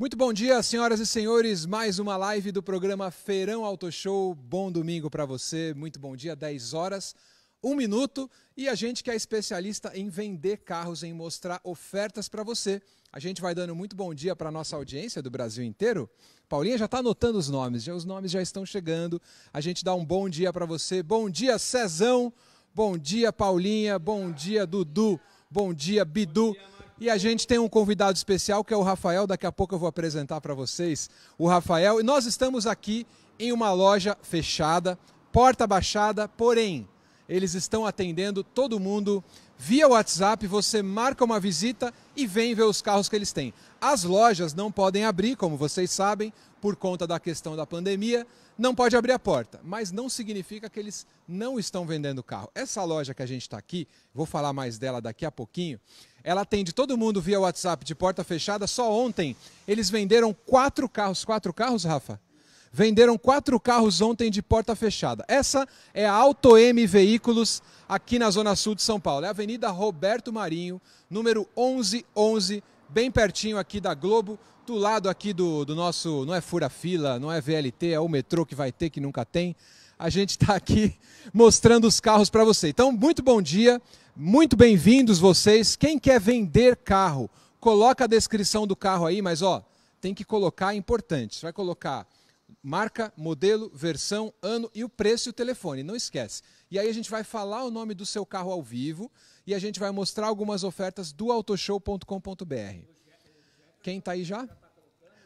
Muito bom dia, senhoras e senhores. Mais uma live do programa Feirão Auto Show. Bom domingo para você. Muito bom dia, 10 horas, 1 minuto. E a gente que é especialista em vender carros, em mostrar ofertas para você. A gente vai dando muito bom dia para nossa audiência do Brasil inteiro. Paulinha já está anotando os nomes, já, os nomes já estão chegando. A gente dá um bom dia para você. Bom dia, Cezão. Bom dia, Paulinha. Bom dia, Dudu. Bom dia, Bidu. Bom dia, e a gente tem um convidado especial que é o Rafael, daqui a pouco eu vou apresentar para vocês o Rafael. E nós estamos aqui em uma loja fechada, porta baixada, porém, eles estão atendendo todo mundo via WhatsApp. Você marca uma visita e vem ver os carros que eles têm. As lojas não podem abrir, como vocês sabem, por conta da questão da pandemia, não pode abrir a porta, mas não significa que eles não estão vendendo carro. Essa loja que a gente está aqui, vou falar mais dela daqui a pouquinho, ela atende todo mundo via WhatsApp de porta fechada. Só ontem eles venderam quatro carros. Quatro carros, Rafa? Venderam quatro carros ontem de porta fechada. Essa é a Auto M Veículos aqui na Zona Sul de São Paulo. É a Avenida Roberto Marinho, número 1111, bem pertinho aqui da Globo, do lado aqui do, do nosso. Não é fura-fila, não é VLT, é o metrô que vai ter, que nunca tem. A gente está aqui mostrando os carros para você. Então, muito bom dia. Muito bem-vindos vocês. Quem quer vender carro, coloca a descrição do carro aí, mas ó, tem que colocar importante. Você vai colocar marca, modelo, versão, ano e o preço e o telefone, não esquece. E aí a gente vai falar o nome do seu carro ao vivo e a gente vai mostrar algumas ofertas do autoshow.com.br. Quem está aí já?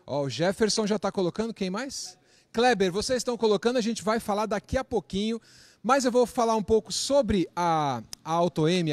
Ó, o Jefferson já está colocando, quem mais? Kleber, vocês estão colocando, a gente vai falar daqui a pouquinho mas eu vou falar um pouco sobre a, a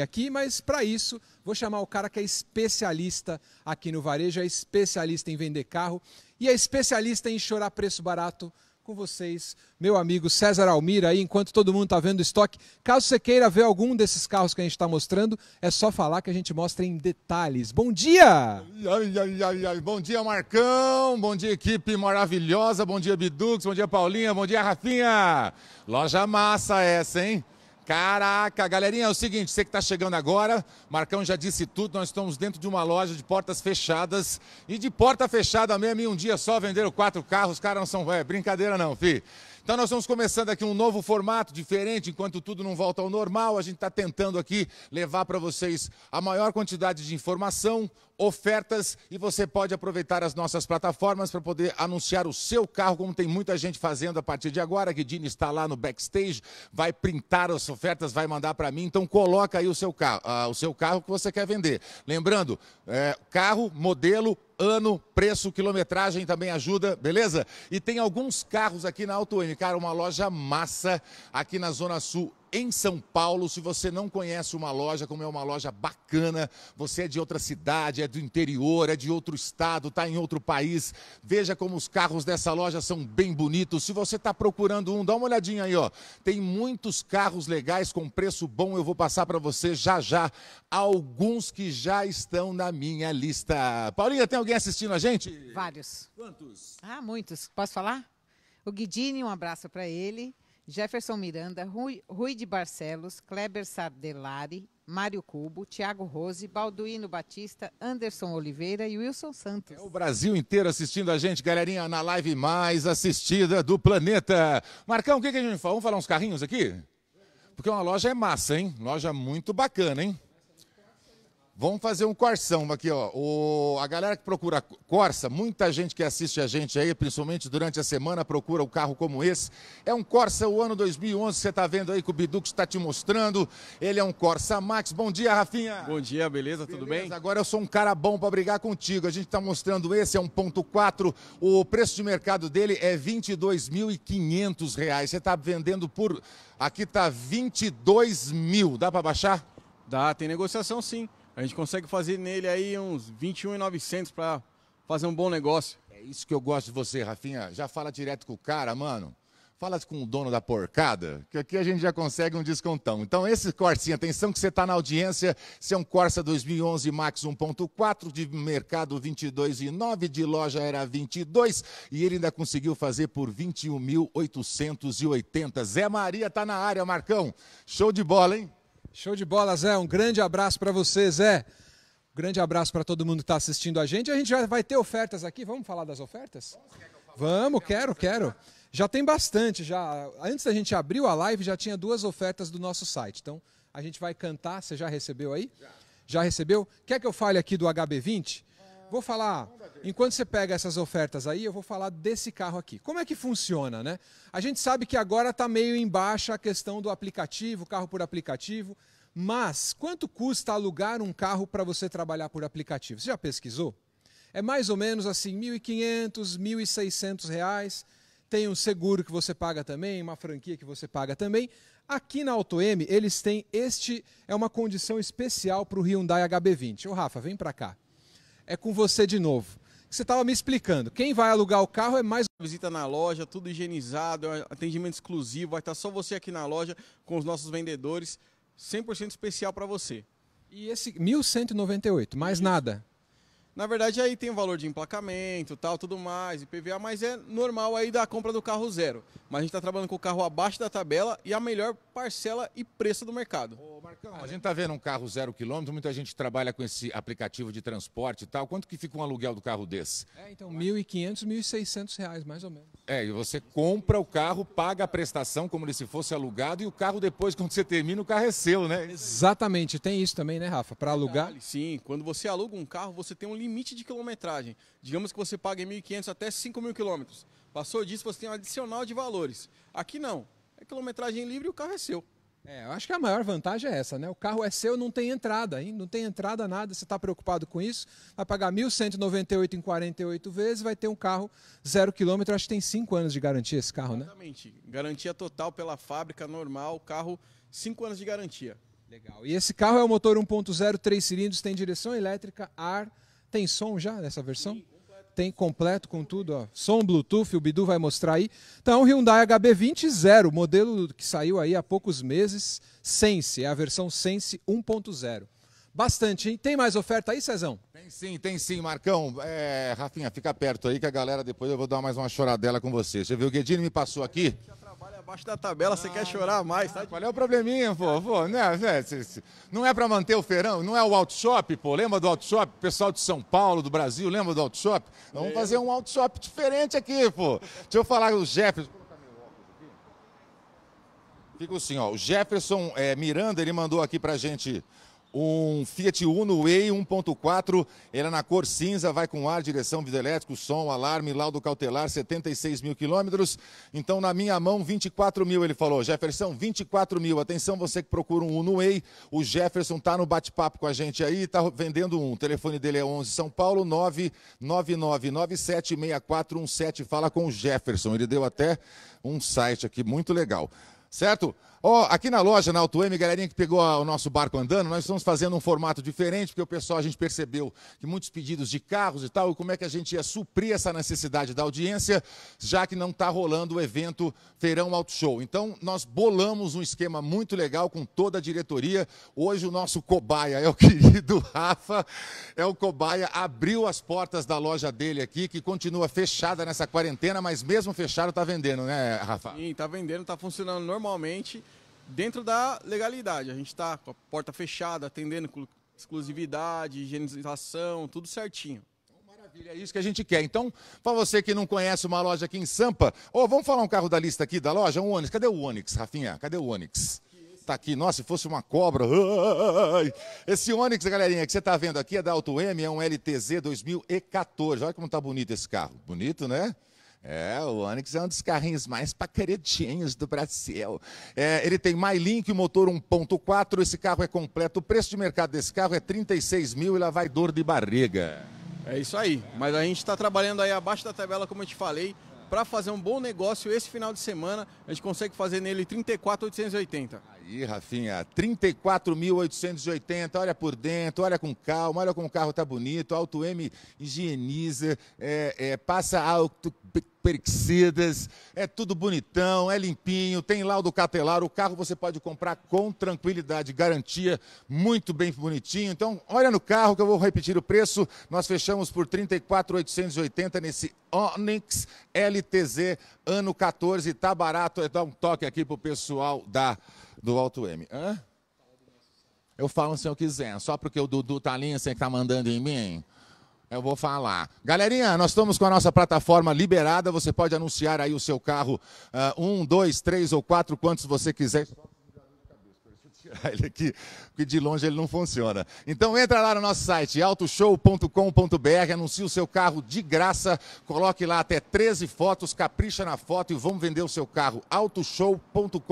aqui, mas para isso vou chamar o cara que é especialista aqui no varejo, é especialista em vender carro e é especialista em chorar preço barato com vocês meu amigo César Almir aí, enquanto todo mundo está vendo o estoque. Caso você queira ver algum desses carros que a gente está mostrando, é só falar que a gente mostra em detalhes. Bom dia! Ai, ai, ai, bom dia, Marcão! Bom dia, equipe maravilhosa! Bom dia, Bidux! Bom dia, Paulinha! Bom dia, Rafinha! Loja massa essa, hein? Caraca, galerinha, é o seguinte, você que está chegando agora, Marcão já disse tudo, nós estamos dentro de uma loja de portas fechadas e de porta fechada mesmo, em um dia só venderam quatro carros, Caras, não são, é brincadeira não, fi. Então nós estamos começando aqui um novo formato diferente, enquanto tudo não volta ao normal, a gente está tentando aqui levar para vocês a maior quantidade de informação, ofertas e você pode aproveitar as nossas plataformas para poder anunciar o seu carro, como tem muita gente fazendo a partir de agora. Que Dini está lá no backstage, vai printar as ofertas, vai mandar para mim. Então coloca aí o seu carro, o seu carro que você quer vender. Lembrando, é, carro, modelo, ano, preço, quilometragem também ajuda, beleza? E tem alguns carros aqui na Auto M, cara, uma loja massa aqui na Zona Sul em São Paulo, se você não conhece uma loja, como é uma loja bacana, você é de outra cidade, é do interior, é de outro estado, está em outro país, veja como os carros dessa loja são bem bonitos. Se você está procurando um, dá uma olhadinha aí, ó. Tem muitos carros legais com preço bom, eu vou passar para você já já alguns que já estão na minha lista. Paulinha, tem alguém assistindo a gente? Vários. Quantos? Ah, muitos. Posso falar? O Guidini, um abraço para ele. Jefferson Miranda, Rui, Rui de Barcelos, Kleber Sardelari, Mário Cubo, Thiago Rose, Balduino Batista, Anderson Oliveira e Wilson Santos. É o Brasil inteiro assistindo a gente, galerinha, na live mais assistida do planeta. Marcão, o que, que a gente fala? Vamos falar uns carrinhos aqui? Porque uma loja é massa, hein? Loja muito bacana, hein? Vamos fazer um corsão aqui, ó. O, a galera que procura Corsa, muita gente que assiste a gente aí, principalmente durante a semana, procura um carro como esse. É um Corsa, o ano 2011, você está vendo aí que o Bidux está te mostrando. Ele é um Corsa Max. Bom dia, Rafinha. Bom dia, beleza? beleza? Tudo bem? Agora eu sou um cara bom para brigar contigo. A gente está mostrando esse, é 1.4. O preço de mercado dele é R$ 22.500. Você está vendendo por... Aqui está 22 mil. Dá para baixar? Dá, tem negociação sim. A gente consegue fazer nele aí uns 21,900 para fazer um bom negócio. É isso que eu gosto de você, Rafinha. Já fala direto com o cara, mano. Fala com o dono da porcada, que aqui a gente já consegue um descontão. Então, esse Corsinha, atenção que você está na audiência, se é um Corsa 2011 Max 1.4, de mercado 22 e 9, de loja era 22, e ele ainda conseguiu fazer por 21.880. Zé Maria está na área, Marcão. Show de bola, hein? Show de bola, Zé. Um grande abraço para você, Zé. Um grande abraço para todo mundo que está assistindo a gente. A gente já vai ter ofertas aqui. Vamos falar das ofertas? Vamos, quero, quero. Já tem bastante. Já antes da gente abrir a live já tinha duas ofertas do nosso site. Então a gente vai cantar. Você já recebeu aí? Já. já recebeu? Quer que eu fale aqui do HB20? Vou falar, enquanto você pega essas ofertas aí, eu vou falar desse carro aqui. Como é que funciona, né? A gente sabe que agora está meio embaixo a questão do aplicativo, carro por aplicativo, mas quanto custa alugar um carro para você trabalhar por aplicativo? Você já pesquisou? É mais ou menos assim, R$ 1.500, R$ 1.600. Tem um seguro que você paga também, uma franquia que você paga também. Aqui na Auto M, eles têm este, é uma condição especial para o Hyundai HB20. Ô Rafa, vem para cá é com você de novo. Você estava me explicando, quem vai alugar o carro é mais. uma Visita na loja, tudo higienizado, é atendimento exclusivo, vai estar só você aqui na loja com os nossos vendedores, 100% especial para você. E esse 1198, mais nada? Na verdade, aí tem o valor de emplacamento, tal, tudo mais, IPVA, mas é normal aí da compra do carro zero. Mas a gente está trabalhando com o carro abaixo da tabela e a melhor parcela e preço do mercado. Ô, Marcão, a gente está vendo um carro zero quilômetro, muita gente trabalha com esse aplicativo de transporte e tal. Quanto que fica um aluguel do carro desse? É, então, R$ 1.500, R$ 1.600, reais, mais ou menos. É, e você compra o carro, paga a prestação como se fosse alugado e o carro depois, quando você termina, o carro é seu, né? Exatamente, tem isso também, né, Rafa? Para alugar? Sim, quando você aluga um carro, você tem um limite limite de quilometragem. Digamos que você paga 1.500 até 5.000 quilômetros. Passou disso, você tem um adicional de valores. Aqui não. É quilometragem livre e o carro é seu. É, eu acho que a maior vantagem é essa, né? O carro é seu, não tem entrada, hein? não tem entrada nada, você está preocupado com isso, vai pagar 1.198 em 48 vezes, vai ter um carro zero quilômetro, acho que tem 5 anos de garantia esse carro, Exatamente. né? Exatamente, garantia total pela fábrica normal, carro 5 anos de garantia. Legal, e esse carro é o motor 1.0, 3 cilindros, tem direção elétrica, ar, tem som já nessa versão? Tem completo com tudo, ó. Som Bluetooth, o Bidu vai mostrar aí. Então, Hyundai HB20 Zero, modelo que saiu aí há poucos meses, Sense, é a versão Sense 1.0. Bastante, hein? Tem mais oferta aí, Cezão? Tem sim, tem sim, Marcão. É, Rafinha, fica perto aí que a galera depois eu vou dar mais uma choradela com você. Você viu o Guedini me passou aqui? abaixo da tabela, você quer ah, chorar mais, tá sabe? Qual é o probleminha, pô? pô né, não é para manter o feirão, não é o Outshop, shop, pô. Lembra do Outshop? shop? Pessoal de São Paulo, do Brasil, lembra do Outshop? shop? Vamos fazer um Outshop shop diferente aqui, pô. Deixa eu falar o Jefferson. Fica assim, ó. O Jefferson é, Miranda, ele mandou aqui pra gente um Fiat Uno Way 1.4, ele é na cor cinza, vai com ar, direção, videoelétrico, som, alarme, laudo cautelar, 76 mil quilômetros. Então, na minha mão, 24 mil, ele falou. Jefferson, 24 mil. Atenção, você que procura um Uno Way, o Jefferson tá no bate-papo com a gente aí, está vendendo um. O telefone dele é 11 São Paulo, 999976417. Fala com o Jefferson, ele deu até um site aqui muito legal. Certo? Ó, oh, aqui na loja, na Auto M, galerinha que pegou o nosso barco andando, nós estamos fazendo um formato diferente, porque o pessoal, a gente percebeu que muitos pedidos de carros e tal, e como é que a gente ia suprir essa necessidade da audiência, já que não está rolando o evento Feirão Auto Show. Então, nós bolamos um esquema muito legal com toda a diretoria. Hoje, o nosso cobaia é o querido Rafa, é o cobaia, abriu as portas da loja dele aqui, que continua fechada nessa quarentena, mas mesmo fechado, está vendendo, né, Rafa? Sim, está vendendo, está funcionando normalmente dentro da legalidade. A gente está com a porta fechada, atendendo com exclusividade, higienização, tudo certinho. Então, maravilha, é isso que a gente quer. Então, para você que não conhece uma loja aqui em Sampa, ou oh, vamos falar um carro da lista aqui da loja, um Onix. Cadê o Onix, Rafinha? Cadê o Onix? Tá aqui, nossa, se fosse uma cobra. Esse Onix, galerinha, que você tá vendo aqui é da Auto M, é um LTZ 2014. Olha como tá bonito esse carro. Bonito, né? É, o Onix é um dos carrinhos mais pacaretinhos do Brasil. É, ele tem MyLink, motor 1.4, esse carro é completo. O preço de mercado desse carro é 36 mil e lá vai dor de barriga. É isso aí, mas a gente está trabalhando aí abaixo da tabela, como eu te falei, para fazer um bom negócio esse final de semana. A gente consegue fazer nele 34,880. Ih, Rafinha, 34.880. Olha por dentro, olha com calma, olha como o carro tá bonito. Auto M higieniza, é, é, passa alto perixidas, é tudo bonitão, é limpinho, tem laudo catelar, o carro você pode comprar com tranquilidade, garantia, muito bem bonitinho. Então, olha no carro que eu vou repetir o preço. Nós fechamos por 34.880 nesse Onix LTZ ano 14, tá barato. É dar um toque aqui pro pessoal da do Alto M. Hã? Eu falo se eu quiser, só porque o Dudu tá ali, você que tá mandando em mim. Eu vou falar. Galerinha, nós estamos com a nossa plataforma liberada. Você pode anunciar aí o seu carro uh, um, dois, três ou quatro, quantos você quiser tirar ele aqui, porque de longe ele não funciona. Então entra lá no nosso site, autoshow.com.br, anuncie o seu carro de graça, coloque lá até 13 fotos, capricha na foto e vamos vender o seu carro. autoshow.com.br,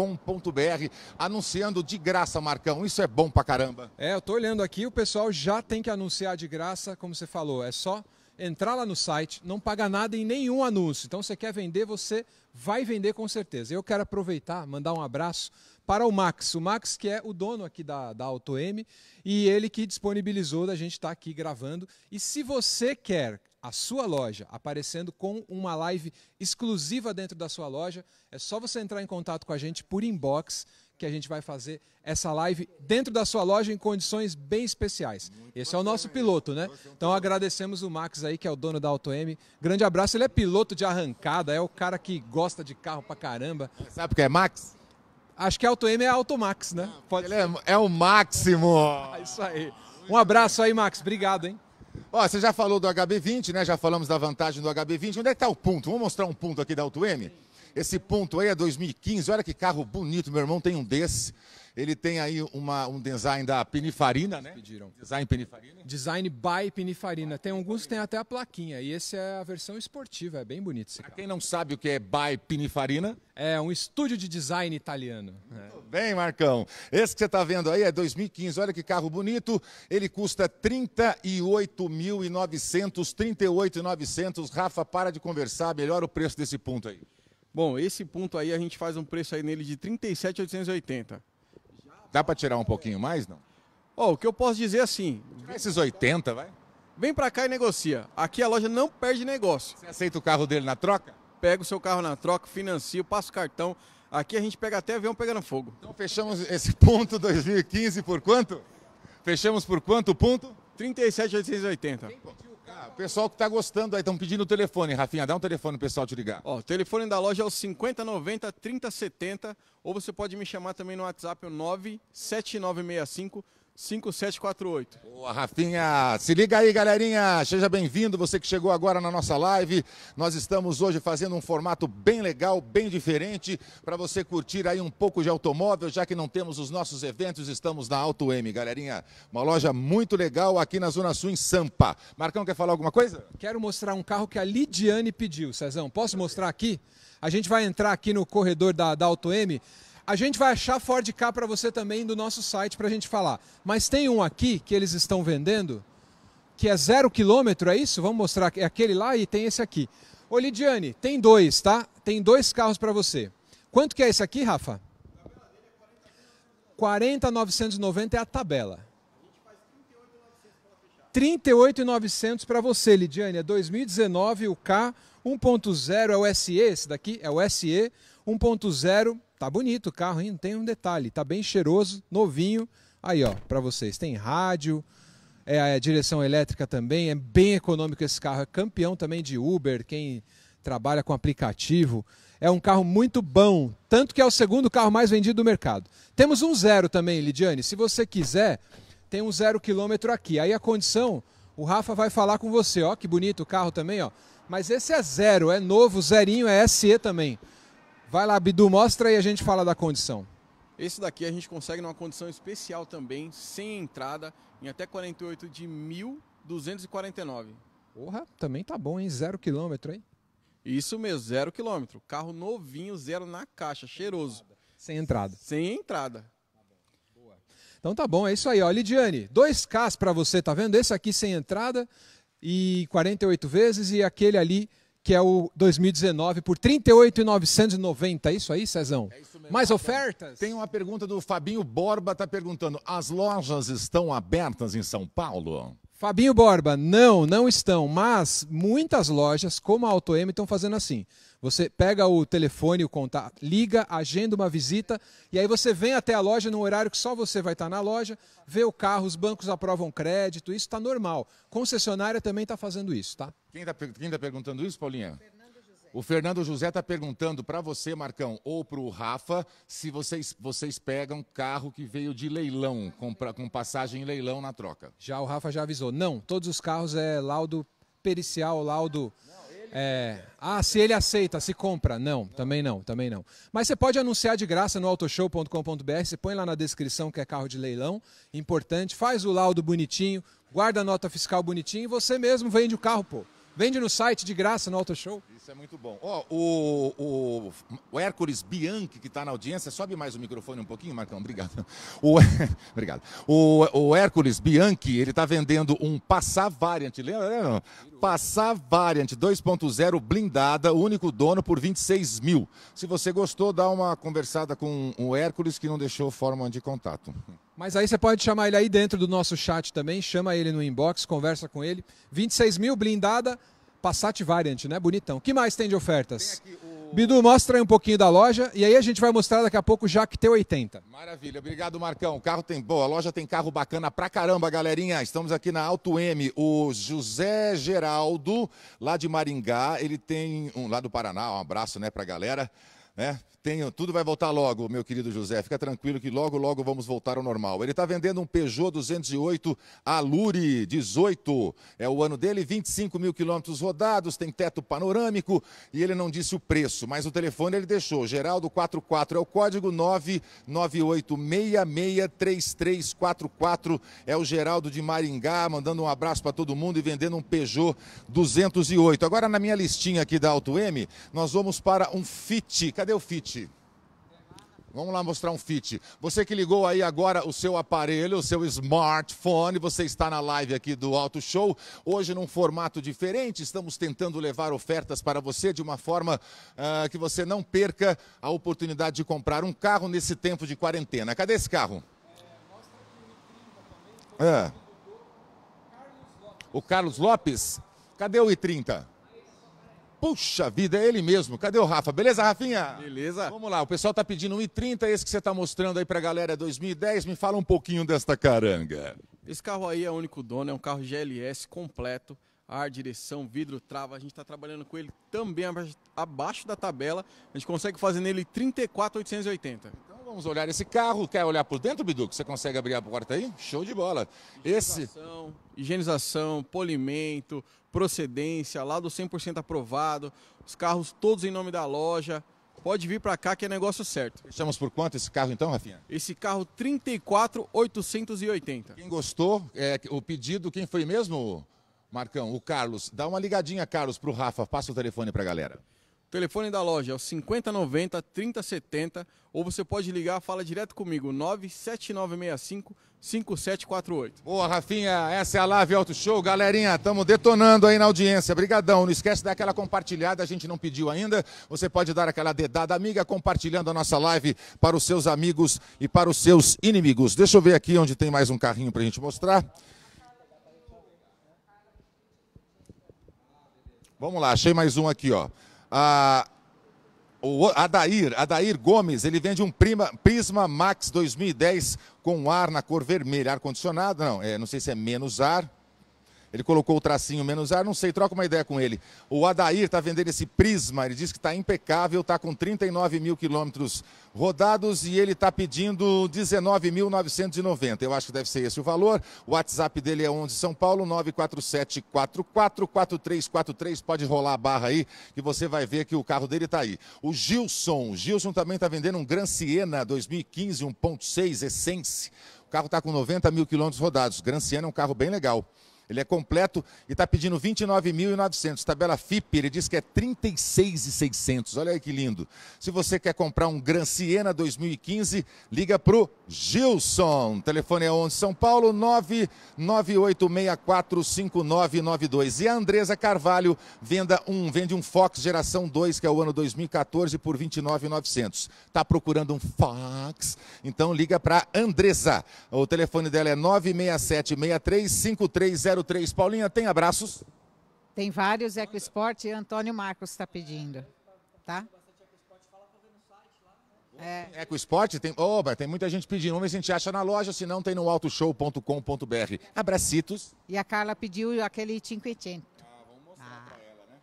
anunciando de graça, Marcão. Isso é bom pra caramba. É, eu tô olhando aqui, o pessoal já tem que anunciar de graça, como você falou, é só entrar lá no site, não paga nada em nenhum anúncio. Então, você quer vender, você vai vender com certeza. Eu quero aproveitar, mandar um abraço para o Max. O Max, que é o dono aqui da, da Auto M, e ele que disponibilizou da gente estar tá aqui gravando. E se você quer a sua loja aparecendo com uma live exclusiva dentro da sua loja, é só você entrar em contato com a gente por inbox que a gente vai fazer essa live dentro da sua loja em condições bem especiais. Muito Esse bacana, é o nosso piloto, né? É então agradecemos o Max aí, que é o dono da Auto M. Grande abraço, ele é piloto de arrancada, é o cara que gosta de carro pra caramba. Sabe o que é Max? Acho que Auto M é Auto Max, né? Pode Ele é, é, o máximo! É isso aí. Um abraço aí, Max. Obrigado, hein? Ó, você já falou do HB20, né? Já falamos da vantagem do HB20. Onde é que tá o ponto? Vamos mostrar um ponto aqui da Auto M? Esse ponto aí é 2015, olha que carro bonito, meu irmão tem um desse. Ele tem aí uma, um design da Pinifarina, né? Pediram. Design Pinifarina. Design by Pinifarina. Tem alguns que tem até a plaquinha. E esse é a versão esportiva, é bem bonito esse carro. Pra quem não sabe o que é by Pinifarina... É um estúdio de design italiano. Muito é. bem, Marcão. Esse que você está vendo aí é 2015. Olha que carro bonito. Ele custa 38.900, 38.900. Rafa, para de conversar. Melhor o preço desse ponto aí. Bom, esse ponto aí a gente faz um preço aí nele de 37,880. Dá para tirar um pouquinho mais, não? Ó, oh, o que eu posso dizer é assim. esses 80, vai. Vem para cá e negocia. Aqui a loja não perde negócio. Você aceita o carro dele na troca? Pega o seu carro na troca, financia, passa o cartão. Aqui a gente pega até avião pegando fogo. Então fechamos esse ponto 2015 por quanto? Fechamos por quanto o ponto? 37,880 o pessoal que está gostando aí, estão pedindo o telefone, Rafinha. Dá um telefone pro pessoal te ligar. Ó, o telefone da loja é o 5090 3070. Ou você pode me chamar também no WhatsApp, o 97965 5748. Boa, Rafinha. Se liga aí, galerinha. Seja bem-vindo, você que chegou agora na nossa live. Nós estamos hoje fazendo um formato bem legal, bem diferente, para você curtir aí um pouco de automóvel, já que não temos os nossos eventos, estamos na Auto M, galerinha. Uma loja muito legal aqui na Zona Sul, em Sampa. Marcão, quer falar alguma coisa? Quero mostrar um carro que a Lidiane pediu, Cezão. Posso mostrar aqui? A gente vai entrar aqui no corredor da, da Auto M. A gente vai achar Ford K para você também do nosso site para a gente falar. Mas tem um aqui que eles estão vendendo, que é zero quilômetro, é isso? Vamos mostrar, é aquele lá e tem esse aqui. Ô Lidiane, tem dois, tá? Tem dois carros para você. Quanto que é esse aqui, Rafa? 40,990 é a tabela. 38,900 para você, Lidiane. É 2019 o K, 1.0 é o SE, esse daqui é o SE, 1.0 Tá bonito o carro, hein? tem um detalhe. Tá bem cheiroso, novinho. Aí, ó, para vocês. Tem rádio, é, a direção elétrica também. É bem econômico esse carro. É campeão também de Uber, quem trabalha com aplicativo. É um carro muito bom, tanto que é o segundo carro mais vendido do mercado. Temos um zero também, Lidiane. Se você quiser, tem um zero quilômetro aqui. Aí a condição, o Rafa vai falar com você. Ó, que bonito o carro também, ó. Mas esse é zero, é novo, zerinho, é SE também. Vai lá, Bidu, mostra e a gente fala da condição. Esse daqui a gente consegue numa condição especial também, sem entrada, em até 48 de 1.249. Porra, também tá bom, hein? Zero quilômetro, hein? Isso mesmo, zero quilômetro. Carro novinho, zero na caixa, cheiroso. Sem entrada. Sem entrada. Então tá bom, é isso aí, ó. Lidiane, dois Ks para você, tá vendo? Esse aqui sem entrada e 48 vezes e aquele ali que é o 2019, por 38,990. É isso aí, Cezão? É isso mesmo. Mais ofertas? Tem uma pergunta do Fabinho Borba, tá perguntando: as lojas estão abertas em São Paulo? Fabinho Borba, não, não estão, mas muitas lojas, como a Auto M, estão fazendo assim. Você pega o telefone, o contato, liga, agenda uma visita e aí você vem até a loja num horário que só você vai estar na loja, vê o carro, os bancos aprovam crédito, isso está normal. Concessionária também está fazendo isso, tá? Quem está tá perguntando isso, Paulinha? O Fernando José está perguntando para você, Marcão, ou para o Rafa, se vocês, vocês pegam carro que veio de leilão, com, com passagem em leilão na troca. Já o Rafa já avisou. Não, todos os carros é laudo pericial, laudo. É, ah, se ele aceita, se compra. Não, também não, também não. Mas você pode anunciar de graça no autoshow.com.br, você põe lá na descrição que é carro de leilão, importante, faz o laudo bonitinho, guarda a nota fiscal bonitinho e você mesmo vende o carro, pô. Vende no site de graça, no Auto Show. Isso é muito bom. Ó, oh, o, o, Hércules Bianchi, que está na audiência, sobe mais o microfone um pouquinho, Marcão, obrigado. O, obrigado. O, o Hércules Bianchi, ele está vendendo um Passar Variant, lembra? lembra? Né, Passar Variant 2.0 blindada, único dono por 26 mil. Se você gostou, dá uma conversada com o Hércules, que não deixou forma de contato. Mas aí você pode chamar ele aí dentro do nosso chat também, chama ele no inbox, conversa com ele. 26 mil, blindada, Passat Variant, né? Bonitão. O que mais tem de ofertas? Tem o... Bidu, mostra aí um pouquinho da loja e aí a gente vai mostrar daqui a pouco o Jaque T80. Maravilha, obrigado Marcão. O carro tem boa, a loja tem carro bacana pra caramba, galerinha. Estamos aqui na Alto M, o José Geraldo, lá de Maringá. Ele tem um lá do Paraná, um abraço né, pra galera. Né? tudo vai voltar logo, meu querido José. Fica tranquilo que logo, logo vamos voltar ao normal. Ele está vendendo um Peugeot 208 Alure 18. É o ano dele, 25 mil quilômetros rodados, tem teto panorâmico e ele não disse o preço, mas o telefone ele deixou. Geraldo 44 é o código 998663344. É o Geraldo de Maringá, mandando um abraço para todo mundo e vendendo um Peugeot 208. Agora na minha listinha aqui da Auto M, nós vamos para um Fit. Cadê o Fit? Vamos lá mostrar um fit. Você que ligou aí agora o seu aparelho, o seu smartphone, você está na live aqui do Auto Show. Hoje, num formato diferente, estamos tentando levar ofertas para você de uma forma uh, que você não perca a oportunidade de comprar um carro nesse tempo de quarentena. Cadê esse carro? É. O Carlos Lopes. Cadê o I30? Puxa vida, é ele mesmo. Cadê o Rafa? Beleza, Rafinha? Beleza. Vamos lá, o pessoal tá pedindo 1,30, esse que você tá mostrando aí pra galera é 2010. Me fala um pouquinho desta caranga. Esse carro aí é o único dono, é um carro GLS completo. Ar, direção, vidro, trava. A gente está trabalhando com ele também abaixo da tabela. A gente consegue fazer nele 34,880. Vamos olhar esse carro. Quer olhar por dentro, Bidu? Você consegue abrir a porta aí? Show de bola. Higienização, esse... higienização polimento, procedência, lá do 100% aprovado. Os carros todos em nome da loja. Pode vir para cá que é negócio certo. Fechamos por quanto esse carro então, Rafinha? Esse carro 34,880. Quem gostou, é, o pedido, quem foi mesmo, Marcão? O Carlos. Dá uma ligadinha, Carlos, para o Rafa. Passa o telefone para a galera. O telefone da loja é o 5090 3070 ou você pode ligar, fala direto comigo, 97965 5748. Boa, Rafinha, essa é a Live Auto Show. Galerinha, estamos detonando aí na audiência. Brigadão, não esquece daquela compartilhada, a gente não pediu ainda. Você pode dar aquela dedada amiga compartilhando a nossa live para os seus amigos e para os seus inimigos. Deixa eu ver aqui onde tem mais um carrinho para a gente mostrar. Vamos lá, achei mais um aqui, ó. A, o Adair, Adair Gomes, ele vende um Prima, Prisma Max 2010 com ar na cor vermelha. Ar condicionado, não, é, não sei se é menos ar, ele colocou o tracinho menos ar, não sei, troca uma ideia com ele. O Adair está vendendo esse Prisma, ele diz que está impecável, está com 39 mil quilômetros rodados e ele está pedindo 19.990. Eu acho que deve ser esse o valor. O WhatsApp dele é 11 São Paulo, 947444343. Pode rolar a barra aí que você vai ver que o carro dele está aí. O Gilson, o Gilson também está vendendo um Gran Siena 2015, 1.6 Essence. O carro está com 90 mil quilômetros rodados. Gran Siena é um carro bem legal. Ele é completo e está pedindo 29.900. Tabela FIP, ele diz que é 36.600. Olha aí que lindo. Se você quer comprar um Gran Siena 2015, liga para o Gilson. Telefone é 11 São Paulo 998645992. E a Andresa Carvalho venda um, vende um Fox geração 2, que é o ano 2014 por 29.900. Está procurando um Fox? Então liga para Andresa. O telefone dela é 967 63 03. Paulinha, tem abraços? Tem vários, é EcoSport e Antônio Marcos está pedindo, tá? É. Esporte tem, oba, tem muita gente pedindo. Vamos ver se a gente acha na loja, se não tem no autoshow.com.br. Abracitos. E a Carla pediu aquele 500. Ah, vamos mostrar ah. pra ela, né?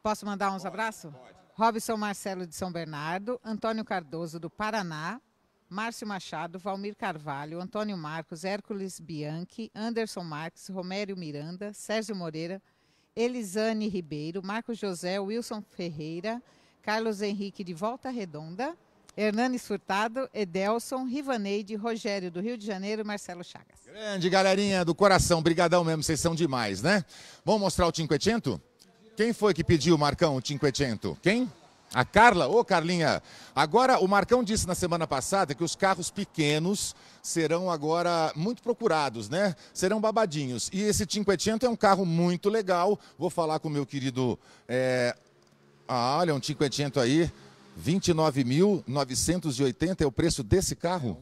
Posso mandar uns abraços? Pode. Robson Marcelo de São Bernardo, Antônio Cardoso do Paraná, Márcio Machado, Valmir Carvalho, Antônio Marcos, Hércules Bianchi, Anderson Marques, Romério Miranda, Sérgio Moreira, Elisane Ribeiro, Marcos José, Wilson Ferreira, Carlos Henrique de Volta Redonda, Hernanes Furtado, Edelson, Rivaneide, Rogério do Rio de Janeiro, e Marcelo Chagas. Grande galerinha do coração, brigadão mesmo, vocês são demais, né? Vamos mostrar o Cinquecento? Quem foi que pediu, Marcão, o Cinquecento? Quem? A Carla, ô Carlinha, agora o Marcão disse na semana passada que os carros pequenos serão agora muito procurados, né? Serão babadinhos. E esse 500 é um carro muito legal. Vou falar com o meu querido. É... Ah, olha, um 500 aí. 29.980 é o preço desse carro?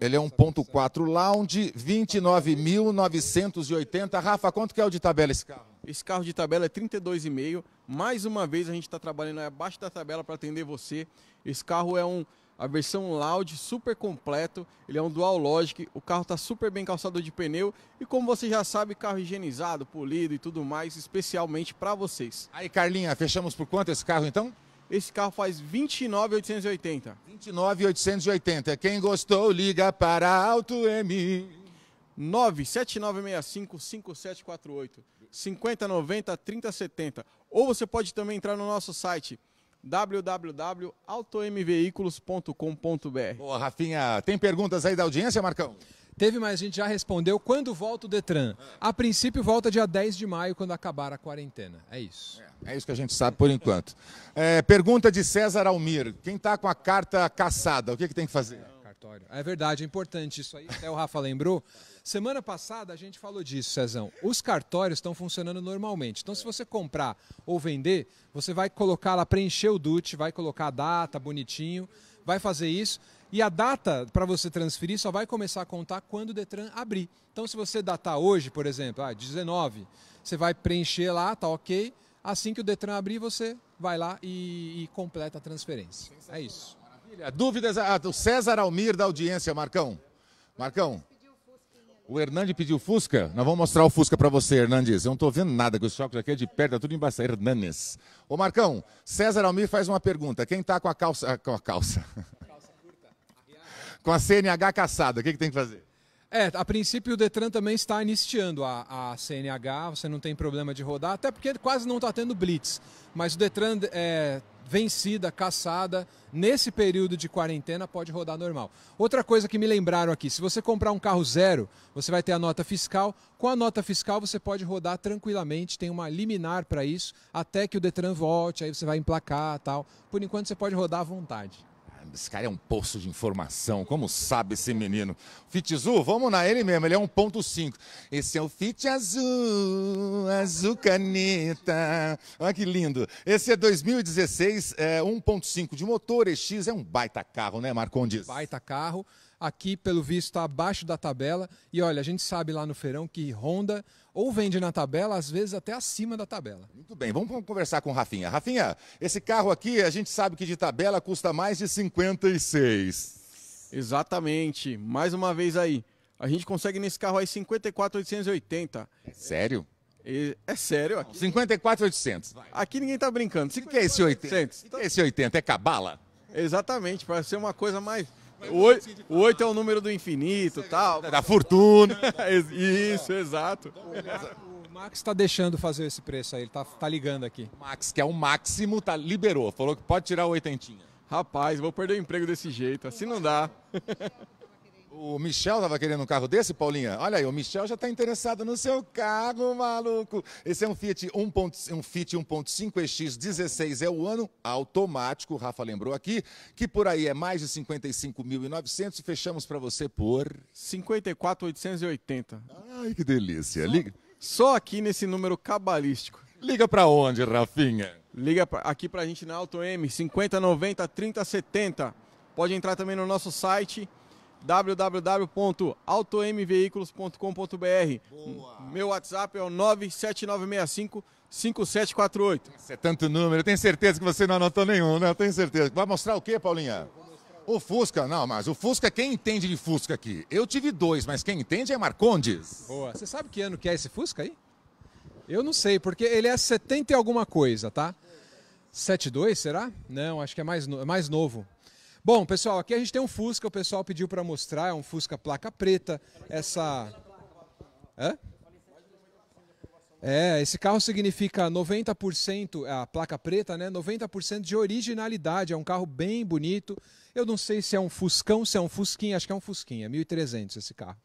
Ele é 1.4 Lounge, 29.980. Rafa, quanto que é o de tabela esse carro? Esse carro de tabela é 32,5. Mais uma vez a gente está trabalhando abaixo da tabela para atender você. Esse carro é um a versão Loud, super completo. Ele é um Dual Logic. O carro está super bem calçado de pneu. E como você já sabe, carro higienizado, polido e tudo mais, especialmente para vocês. Aí, Carlinha, fechamos por quanto esse carro então? Esse carro faz 29,880. 29,880. Quem gostou, liga para Auto M. 97965-5748. 5090 3070. Ou você pode também entrar no nosso site www.automveiculos.com.br. Boa, Rafinha. Tem perguntas aí da audiência, Marcão? Teve mais gente já respondeu. Quando volta o Detran? A princípio volta dia 10 de maio, quando acabar a quarentena. É isso. É, é isso que a gente sabe por enquanto. É, pergunta de César Almir. Quem está com a carta caçada, o que, que tem que fazer? É, cartório. É verdade, é importante isso aí. Até o Rafa lembrou. Semana passada a gente falou disso, Cezão. Os cartórios estão funcionando normalmente. Então, se você comprar ou vender, você vai colocar lá, preencher o DUT, vai colocar a data bonitinho, vai fazer isso. E a data para você transferir só vai começar a contar quando o Detran abrir. Então, se você datar hoje, por exemplo, ah, 19, você vai preencher lá, tá ok. Assim que o Detran abrir, você vai lá e, e completa a transferência. É isso. Maravilha. Dúvidas? Ah, o César Almir da audiência, Marcão. Marcão. O Hernandes pediu Fusca? Nós vamos mostrar o Fusca para você, Hernandes. Eu não estou vendo nada, que o óculos aqui é de perto, tá tudo embaçado. Hernandes. Ô Marcão, César Almir faz uma pergunta. Quem está com a calça... Com a calça... com a CNH caçada, o que, que tem que fazer? É, a princípio o Detran também está iniciando a, a CNH, você não tem problema de rodar, até porque quase não está tendo blitz. Mas o Detran é, vencida, caçada, nesse período de quarentena pode rodar normal. Outra coisa que me lembraram aqui, se você comprar um carro zero, você vai ter a nota fiscal. Com a nota fiscal você pode rodar tranquilamente, tem uma liminar para isso, até que o Detran volte, aí você vai emplacar, tal. Por enquanto você pode rodar à vontade esse cara é um poço de informação, como sabe esse menino. Fit Azul, vamos na ele mesmo, ele é 1.5. Esse é o Fit Azul, azul caneta. Olha que lindo. Esse é 2016, é 1.5 de motor, EX, é um baita carro, né, Marcondes? Baita carro. Aqui, pelo visto, está abaixo da tabela. E olha, a gente sabe lá no feirão que Honda ou vende na tabela, às vezes até acima da tabela. Muito bem, vamos conversar com o Rafinha. Rafinha, esse carro aqui, a gente sabe que de tabela custa mais de 56. Exatamente. Mais uma vez aí. A gente consegue nesse carro aí 54,880. sério? É, é sério. 54,800. Aqui ninguém tá brincando. O que, que, é esse 800? O que, que é esse 80? É cabala? Exatamente, para ser uma coisa mais oito oito é o número do infinito, tal. Da fortuna. Isso, exato. O Max está deixando fazer esse preço aí, ele tá, tá ligando aqui. Max, que é o máximo, tá, liberou, falou que pode tirar o oitentinha. Rapaz, vou perder o emprego desse jeito, assim não dá. O Michel estava querendo um carro desse, Paulinha? Olha aí, o Michel já está interessado no seu carro, maluco. Esse é um Fiat 1.5 um Fiat 1.5 EX 16, é o ano automático, o Rafa lembrou aqui, que por aí é mais de 55.900 e fechamos para você por... 54.880. Ai, que delícia. Só, Liga... só aqui nesse número cabalístico. Liga para onde, Rafinha? Liga pra, aqui para a gente na Auto M, 30 70. Pode entrar também no nosso site www.automveículos.com.br. Meu WhatsApp é o 97965 5748. é tanto número, eu tenho certeza que você não anotou nenhum, né? Eu tenho certeza. Vai mostrar o quê, Paulinha? O Fusca, não, mas o Fusca, quem entende de Fusca aqui? Eu tive dois, mas quem entende é Marcondes. Boa. Você sabe que ano que é esse Fusca aí? Eu não sei, porque ele é 70 e alguma coisa, tá? 72, será? Não, acho que é mais, é mais novo. Bom, pessoal, aqui a gente tem um Fusca, o pessoal pediu para mostrar, é um Fusca placa preta. Essa. Hã? É, esse carro significa 90%, é a placa preta, né? 90% de originalidade. É um carro bem bonito. Eu não sei se é um Fuscão, se é um Fusquinha, acho que é um Fusquinha, 1300 esse carro.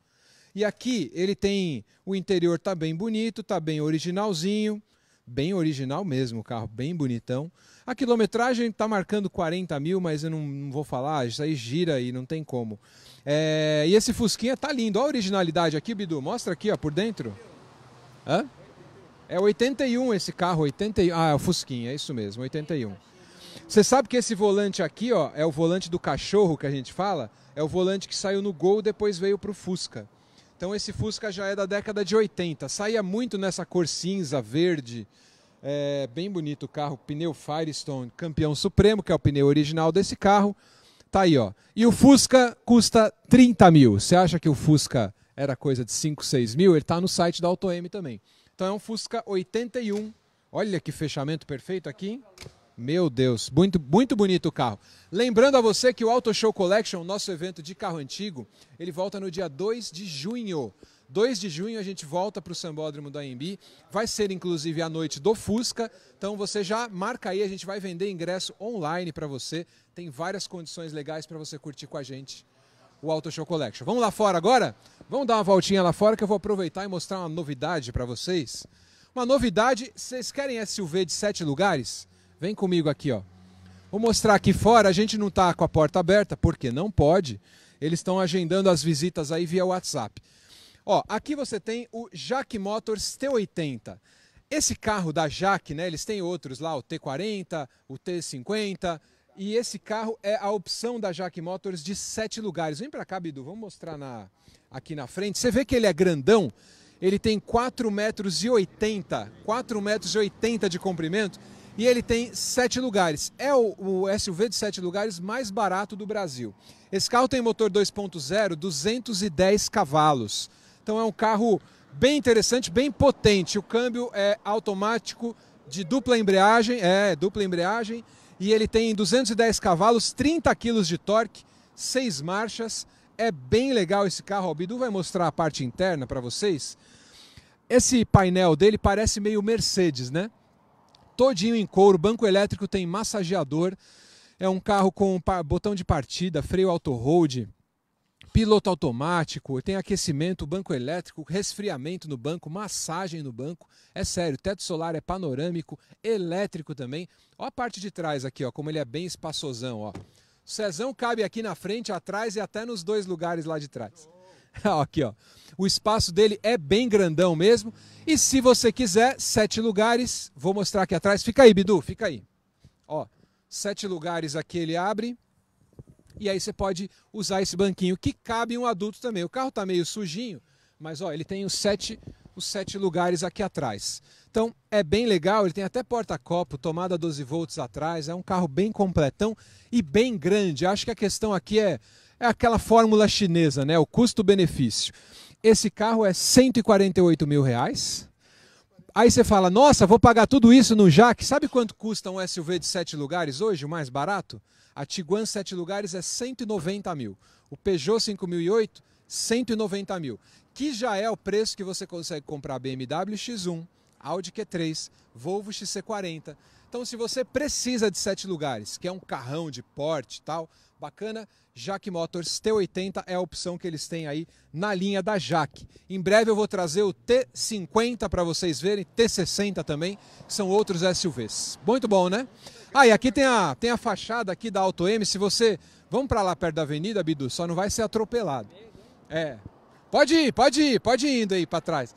E aqui ele tem o interior tá bem bonito, tá bem originalzinho bem original mesmo, o carro bem bonitão. A quilometragem está marcando 40 mil, mas eu não, não, vou falar, isso aí gira e não tem como. É, e esse Fusquinha tá lindo, olha a originalidade aqui, Bidu, mostra aqui ó, por dentro. Hã? É 81 esse carro, 81. Ah, é o Fusquinha, é isso mesmo, 81. Você sabe que esse volante aqui, ó, é o volante do cachorro que a gente fala? É o volante que saiu no Gol e depois veio pro Fusca. Então esse Fusca já é da década de 80. Saía muito nessa cor cinza, verde. É bem bonito o carro. Pneu Firestone, campeão supremo, que é o pneu original desse carro. Tá aí, ó. E o Fusca custa 30 mil. Você acha que o Fusca era coisa de 5, 6 mil? Ele tá no site da AutoM também. Então é um Fusca 81. Olha que fechamento perfeito aqui. Meu Deus, muito, muito bonito o carro. Lembrando a você que o Auto Show Collection, nosso evento de carro antigo, ele volta no dia 2 de junho. 2 de junho a gente volta para o Sambódromo do AMB. Vai ser inclusive a noite do Fusca. Então você já marca aí, a gente vai vender ingresso online para você. Tem várias condições legais para você curtir com a gente o Auto Show Collection. Vamos lá fora agora? Vamos dar uma voltinha lá fora que eu vou aproveitar e mostrar uma novidade para vocês. Uma novidade, vocês querem SUV de sete lugares? Vem comigo aqui, ó. Vou mostrar aqui fora, a gente não está com a porta aberta, porque não pode. Eles estão agendando as visitas aí via WhatsApp. Ó, aqui você tem o Jack Motors T80. Esse carro da Jack, né? Eles têm outros lá, o T40, o T50. E esse carro é a opção da Jack Motors de sete lugares. Vem para cá, Bidu, vamos mostrar na, aqui na frente. Você vê que ele é grandão, ele tem 4,80 metros, 4,80 metros de comprimento e ele tem sete lugares. É o, o, SUV de sete lugares mais barato do Brasil. Esse carro tem motor 2.0, 210 cavalos. Então é um carro bem interessante, bem potente. O câmbio é automático de dupla embreagem, é dupla embreagem, e ele tem 210 cavalos, 30 quilos de torque, seis marchas. É bem legal esse carro. O Bidu vai mostrar a parte interna para vocês. Esse painel dele parece meio Mercedes, né? todinho em couro, banco elétrico tem massageador, é um carro com botão de partida, freio auto-hold, piloto automático, tem aquecimento, banco elétrico, resfriamento no banco, massagem no banco. É sério, teto solar é panorâmico, elétrico também. Olha a parte de trás aqui, ó, como ele é bem espaçosão, ó. O Cezão cabe aqui na frente, atrás e até nos dois lugares lá de trás. Aqui, ó. O espaço dele é bem grandão mesmo. E se você quiser, sete lugares. Vou mostrar aqui atrás. Fica aí, Bidu, fica aí. Ó, sete lugares aqui ele abre. E aí você pode usar esse banquinho que cabe um adulto também. O carro está meio sujinho, mas ó, ele tem os sete, os sete lugares aqui atrás. Então é bem legal, ele tem até porta-copo, tomada 12 volts atrás, é um carro bem completão e bem grande. Acho que a questão aqui é é aquela fórmula chinesa, né? O custo-benefício. Esse carro é 148 mil reais. Aí você fala, nossa, vou pagar tudo isso no Jaque. Sabe quanto custa um SUV de sete lugares hoje, o mais barato? A Tiguan sete lugares é 190 mil. O Peugeot 5008, 190 mil. Que já é o preço que você consegue comprar BMW X1, Audi Q3, Volvo XC40. Então, se você precisa de sete lugares, que é um carrão de porte e tal, bacana, Jack Motors T80 é a opção que eles têm aí na linha da Jack. Em breve eu vou trazer o T50 para vocês verem, T60 também, que são outros SUVs. Muito bom, né? Ah, e aqui tem a, tem a fachada aqui da Auto M, se você... Vamos para lá perto da avenida, Bidu, só não vai ser atropelado. É. Pode ir, pode ir, pode ir indo aí para trás.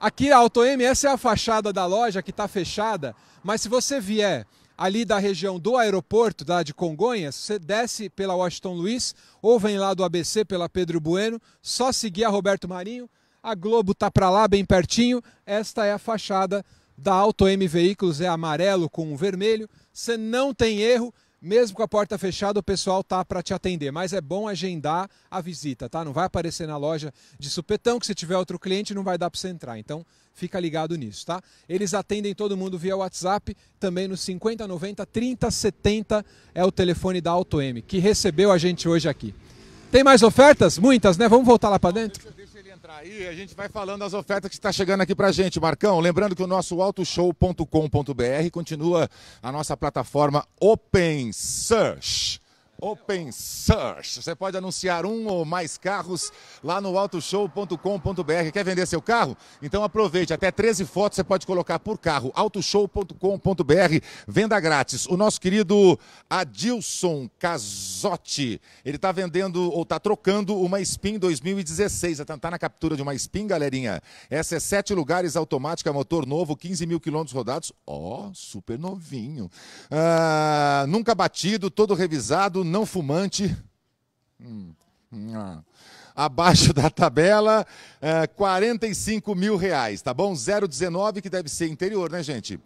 Aqui a Auto M, essa é a fachada da loja que está fechada, mas se você vier ali da região do aeroporto, da de Congonhas, você desce pela Washington Luiz ou vem lá do ABC pela Pedro Bueno, só seguir a Roberto Marinho. A Globo tá para lá, bem pertinho. Esta é a fachada da Auto M Veículos, é amarelo com vermelho. Você não tem erro mesmo com a porta fechada, o pessoal tá para te atender. Mas é bom agendar a visita, tá? Não vai aparecer na loja de supetão, que se tiver outro cliente não vai dar para você entrar. Então, fica ligado nisso, tá? Eles atendem todo mundo via WhatsApp, também no 5090 3070 é o telefone da Auto M, que recebeu a gente hoje aqui. Tem mais ofertas? Muitas, né? Vamos voltar lá para dentro? entrar aí, a gente vai falando das ofertas que está chegando aqui para gente, Marcão. Lembrando que o nosso autoshow.com.br continua a nossa plataforma Open Search. Open Search. Você pode anunciar um ou mais carros lá no autoshow.com.br. Quer vender seu carro? Então aproveite. Até 13 fotos você pode colocar por carro. autoshow.com.br. Venda grátis. O nosso querido Adilson Casotti. Ele está vendendo ou está trocando uma Spin 2016. Está tá na captura de uma Spin, galerinha. Essa é 7 lugares automática, motor novo, 15 mil quilômetros rodados. Ó, oh, super novinho. Ah, nunca batido, todo revisado não fumante. Hum, hum, abaixo da tabela, é, 45 mil reais, tá bom? 019, que deve ser interior, né, gente?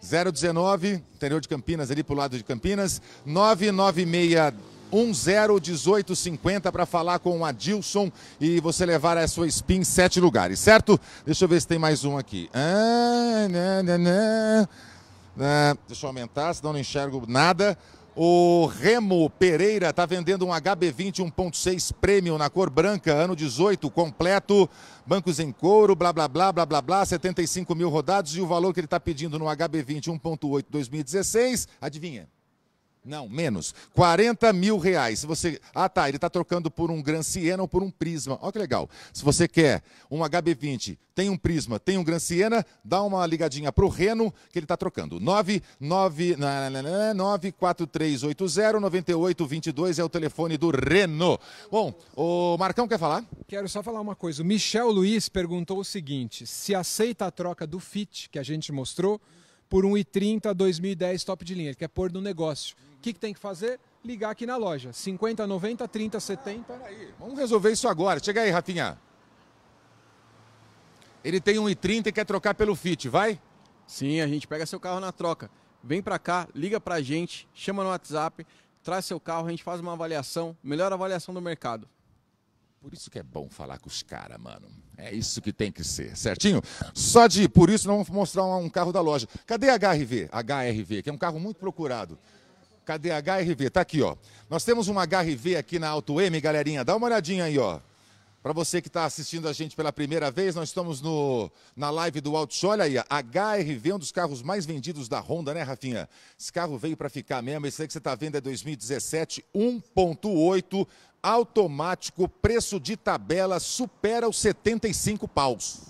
019, interior de Campinas, ali pro lado de Campinas, 996101850 para falar com o Adilson e você levar a sua spin sete lugares, certo? Deixa eu ver se tem mais um aqui. Ah, né, né, né. Ah, deixa eu aumentar, senão não enxergo nada. O Remo Pereira está vendendo um HB20 1.6 Premium na cor branca, ano 18, completo, bancos em couro, blá blá blá blá blá blá, 75 mil rodados e o valor que ele está pedindo no HB20 1.8 2016, adivinha? Não, menos. 40 mil reais. Se você, ah, tá, ele está trocando por um Gran Siena ou por um Prisma. Olha que legal. Se você quer um HB20, tem um Prisma, tem um Gran Siena, dá uma ligadinha para o Reno que ele está trocando. 94380-9822 é o telefone do Reno. Bom, o Marcão quer falar? Quero só falar uma coisa. O Michel Luiz perguntou o seguinte, se aceita a troca do FIT que a gente mostrou por um i30 2010 top de linha. Ele quer pôr no negócio. O que, que tem que fazer? Ligar aqui na loja. 50, 90, 30, 70. Ah, peraí. Vamos resolver isso agora. Chega aí, Rafinha. Ele tem 1,30 e quer trocar pelo Fit, vai? Sim, a gente pega seu carro na troca. Vem para cá, liga para a gente, chama no WhatsApp, traz seu carro, a gente faz uma avaliação, melhor avaliação do mercado. Por isso que é bom falar com os caras, mano. É isso que tem que ser, certinho? Só de por isso não vamos mostrar um carro da loja. Cadê a HRV? HRV, que é um carro muito procurado. Cadê a HRV? Tá aqui, ó. Nós temos uma HRV aqui na Auto M, galerinha. Dá uma olhadinha aí, ó. Para você que está assistindo a gente pela primeira vez, nós estamos no, na live do Auto Show. Olha aí, HRV, é um dos carros mais vendidos da Honda, né, Rafinha? Esse carro veio para ficar mesmo. Esse aí que você está vendo é 2017 1.8 automático, preço de tabela supera os 75 paus.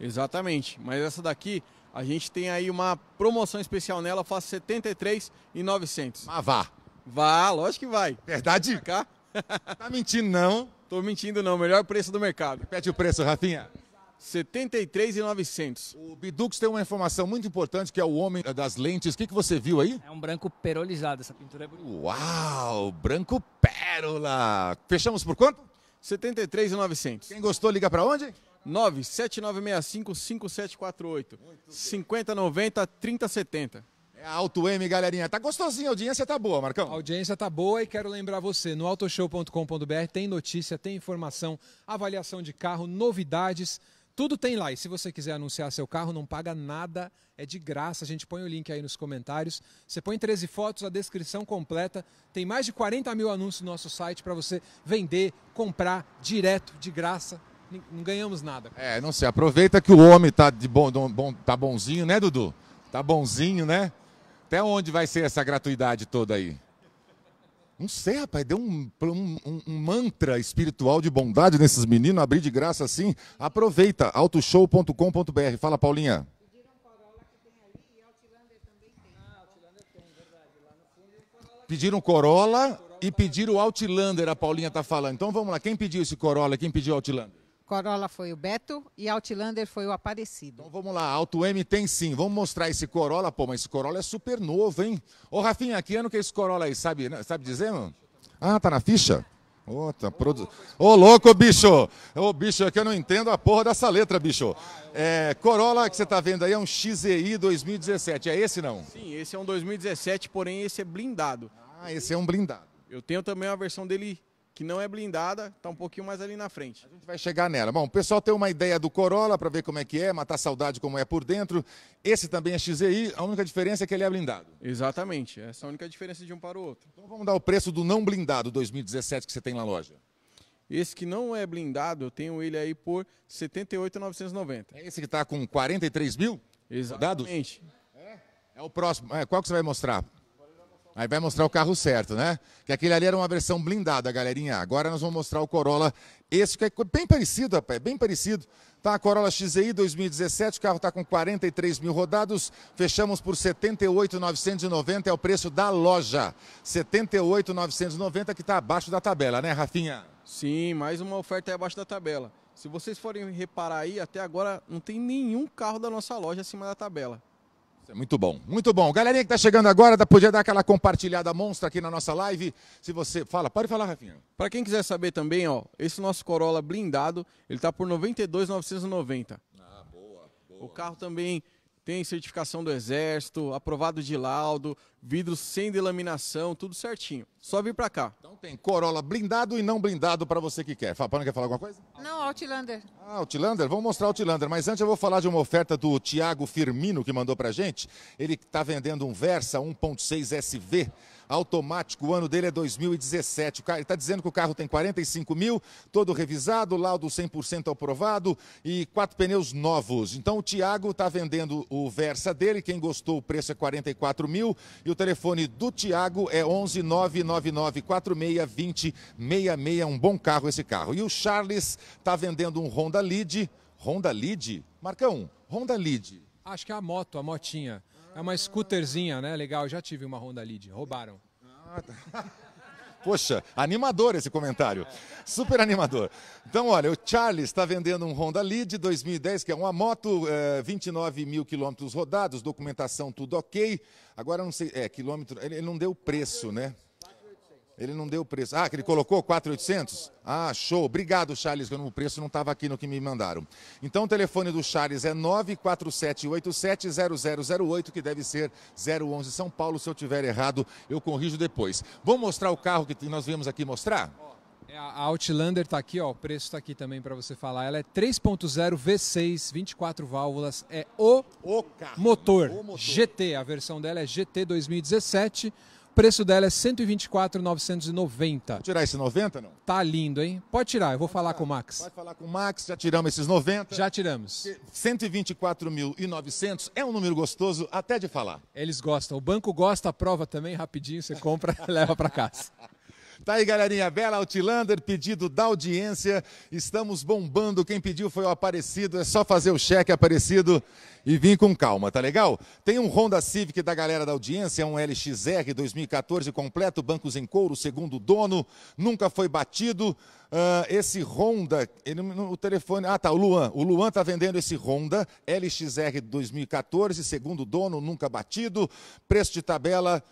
Exatamente, mas essa daqui a gente tem aí uma promoção especial nela, faço 73,900. Mas vá. Vá, lógico que vai. Verdade? Cá. tá mentindo não? Tô mentindo não, melhor preço do mercado. Pede o preço, Rafinha. 73,900. O Bidux tem uma informação muito importante que é o homem das lentes. O que, que você viu aí? É um branco perolizado, essa pintura é bonita. Uau, branco pérola. Fechamos por quanto? 73,900. Quem gostou, liga para onde? 979655748. 5090 3070. É Alto M, galerinha. Tá gostosinho, a audiência tá boa, Marcão. A audiência tá boa e quero lembrar você, no autoshow.com.br tem notícia, tem informação, avaliação de carro, novidades, tudo tem lá. E se você quiser anunciar seu carro, não paga nada, é de graça. A gente põe o link aí nos comentários. Você põe 13 fotos, a descrição completa. Tem mais de 40 mil anúncios no nosso site para você vender, comprar direto, de graça não ganhamos nada. É, não sei. Aproveita que o homem tá, de bom, bom, tá bonzinho, né, Dudu? Tá bonzinho, né? Até onde vai ser essa gratuidade toda aí? Não sei, rapaz, deu um, um, um, mantra espiritual de bondade nesses meninos, abrir de graça assim. Aproveita, autoshow.com.br. Fala, Paulinha. Pediram Corolla e pediram Outlander, a Paulinha tá falando. Então vamos lá, quem pediu esse Corolla, quem pediu Outlander? Corolla foi o Beto e Outlander foi o Aparecido. Então vamos lá, Auto M tem sim. Vamos mostrar esse Corolla. Pô, mas esse Corolla é super novo, hein? Ô, Rafinha, que ano que é esse Corolla aí? Sabe, né, sabe dizer, mano? Ah, tá na ficha? Ô, tá produ... Ô, louco, bicho! Ô, bicho, é que eu não entendo a porra dessa letra, bicho. É, Corolla que você tá vendo aí é um XEI 2017. É esse, não? Sim, esse é um 2017, porém esse é blindado. Ah, esse é um blindado. Eu tenho também a versão dele que não é blindada, está um pouquinho mais ali na frente. A gente vai chegar nela. Bom, o pessoal tem uma ideia do Corolla para ver como é que é, matar saudade como é por dentro. Esse também é XEI, a única diferença é que ele é blindado. Exatamente, essa é a única diferença de um para o outro. Então vamos dar o preço do não blindado 2017 que você tem na loja. Esse que não é blindado, eu tenho ele aí por 78,990. É esse que está com 43 mil? Exatamente. É? é o próximo. É, qual que você vai mostrar? Aí vai mostrar o carro certo, né? Que aquele ali era uma versão blindada, galerinha. Agora nós vamos mostrar o Corolla. Esse que é bem parecido, rapaz, bem parecido. Tá a Corolla XEI 2017, o carro está com 43 mil rodados. Fechamos por 78,990, é o preço da loja. 78,990 que está abaixo da tabela, né, Rafinha? Sim, mais uma oferta aí abaixo da tabela. Se vocês forem reparar aí, até agora não tem nenhum carro da nossa loja acima da tabela. É muito bom, muito bom. Galerinha que está chegando agora, podia dar aquela compartilhada monstra aqui na nossa live. Se você. Fala, pode falar, Rafinha. Para quem quiser saber também, ó, esse nosso Corolla blindado, ele tá por 92,990. Ah, boa, boa. O carro também tem certificação do exército, aprovado de laudo, vidro sem delaminação, tudo certinho. Só vir para cá. Então tem Corolla blindado e não blindado para você que quer. Fapana quer falar alguma coisa? Não, Outlander. Ah, Outlander, vamos mostrar Outlander, mas antes eu vou falar de uma oferta do Tiago Firmino que mandou para gente. Ele está vendendo um Versa 1.6 SV automático. O ano dele é 2017. Ele está dizendo que o carro tem 45 mil, todo revisado, laudo 100% aprovado e quatro pneus novos. Então o Tiago está vendendo o Versa dele. Quem gostou, o preço é 44 mil. E o telefone do Tiago é 11 999 Um bom carro esse carro. E o Charles está vendendo um Honda Lead. Honda Lead? Marcão, Honda Lead. Acho que é a moto, a motinha. É uma scooterzinha, né? Legal, já tive uma Honda Lead. Roubaram. Ah, tá. Poxa, animador esse comentário. Super animador. Então, olha, o Charles está vendendo um Honda Lead 2010, que é uma moto, é, eh, 29 mil quilômetros rodados, documentação tudo ok. Agora, não sei, é, quilômetro, ele, ele não deu preço, né? Ele não deu o preço. Ah, que ele colocou 4,800? Ah, show. Obrigado, Charles, que o preço não estava aqui no que me mandaram. Então, o telefone do Charles é 947870008, que deve ser 011 São Paulo. Se eu tiver errado, eu corrijo depois. Vamos mostrar o carro que nós viemos aqui mostrar? É a Outlander está aqui, ó, o preço está aqui também para você falar. Ela é 3.0 V6, 24 válvulas, é o, o, carro, motor, o motor GT. A versão dela é GT 2017 preço dela é 124,990. Tirar esse 90 não? Tá lindo, hein? Pode tirar, eu vou falar tá. com o Max. Pode falar com o Max, já tiramos esses 90. Já tiramos. 124.900 é um número gostoso até de falar. Eles gostam, o banco gosta, aprova também rapidinho, você compra, leva para casa. Tá aí, galerinha. Bela Outlander, pedido da audiência. Estamos bombando. Quem pediu foi o Aparecido. É só fazer o cheque Aparecido e vir com calma, tá legal? Tem um Honda Civic da galera da audiência, é um LXR 2014 completo, bancos em couro, segundo dono, nunca foi batido. Uh, esse Honda, ele, o telefone. Ah, tá, o Luan. O Luan tá vendendo esse Honda LXR 2014, segundo dono, nunca batido, preço de tabela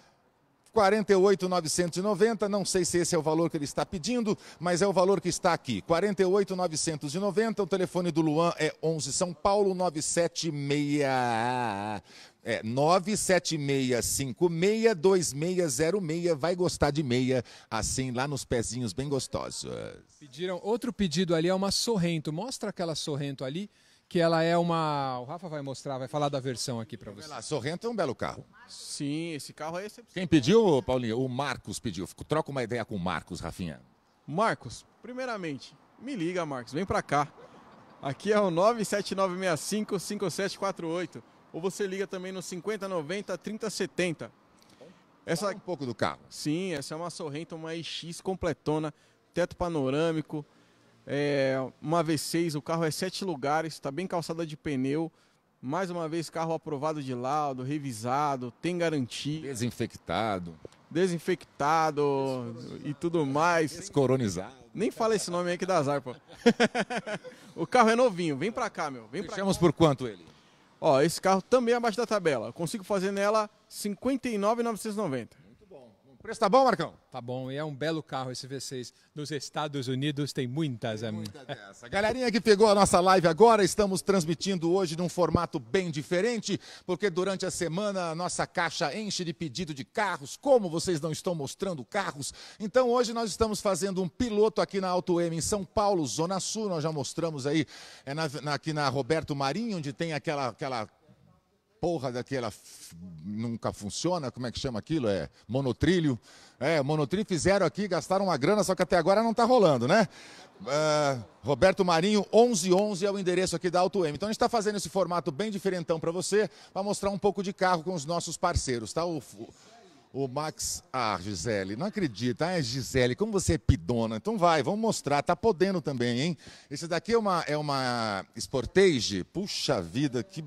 48,990, não sei se esse é o valor que ele está pedindo, mas é o valor que está aqui. 48,990, o telefone do Luan é 11 São Paulo 976 é 976562606, vai gostar de meia, assim lá nos pezinhos bem gostosos. Pediram outro pedido ali é uma Sorrento. Mostra aquela Sorrento ali que ela é uma. O Rafa vai mostrar, vai falar da versão aqui para você. Lá, Sorrento é um belo carro. Sim, esse carro aí é excepcional. Quem pediu, Paulinho? O Marcos pediu. troca uma ideia com o Marcos, Rafinha. Marcos, primeiramente, me liga, Marcos, vem para cá. Aqui é o 979655748. Ou você liga também no 5090 3070. Essa Fala um pouco do carro. Sim, essa é uma Sorrento, uma EX completona, teto panorâmico, é, uma V6, o carro é sete lugares, está bem calçada de pneu. Mais uma vez, carro aprovado de laudo, revisado, tem garantia. Desinfectado. Desinfectado e tudo mais. Descoronizado. Nem fala esse nome aí que dá azar, pô. o carro é novinho, vem pra cá, meu. Vem Fechamos cá. por quanto ele? Ó, esse carro também é abaixo da tabela. Consigo fazer nela 59,990 preço tá bom, Marcão? Tá bom, e é um belo carro esse V6. Nos Estados Unidos tem muitas, tem é muita dessa. Galerinha que pegou a nossa live agora, estamos transmitindo hoje num formato bem diferente, porque durante a semana a nossa caixa enche de pedido de carros, como vocês não estão mostrando carros. Então hoje nós estamos fazendo um piloto aqui na Auto M em São Paulo, Zona Sul, nós já mostramos aí, é na, na, aqui na Roberto Marinho, onde tem aquela, aquela porra daquela nunca funciona, como é que chama aquilo? É monotrilho. É, monotrilho fizeram aqui, gastaram uma grana, só que até agora não está rolando, né? Uh, Roberto Marinho, 1111 é o endereço aqui da Auto M. Então a gente está fazendo esse formato bem diferentão para você, para mostrar um pouco de carro com os nossos parceiros, tá? O, o, o Max, ah, Gisele, não acredita, hein é Gisele, como você é pidona. Então vai, vamos mostrar, tá podendo também, hein? Esse daqui é uma, é uma Sportage, puxa vida, que...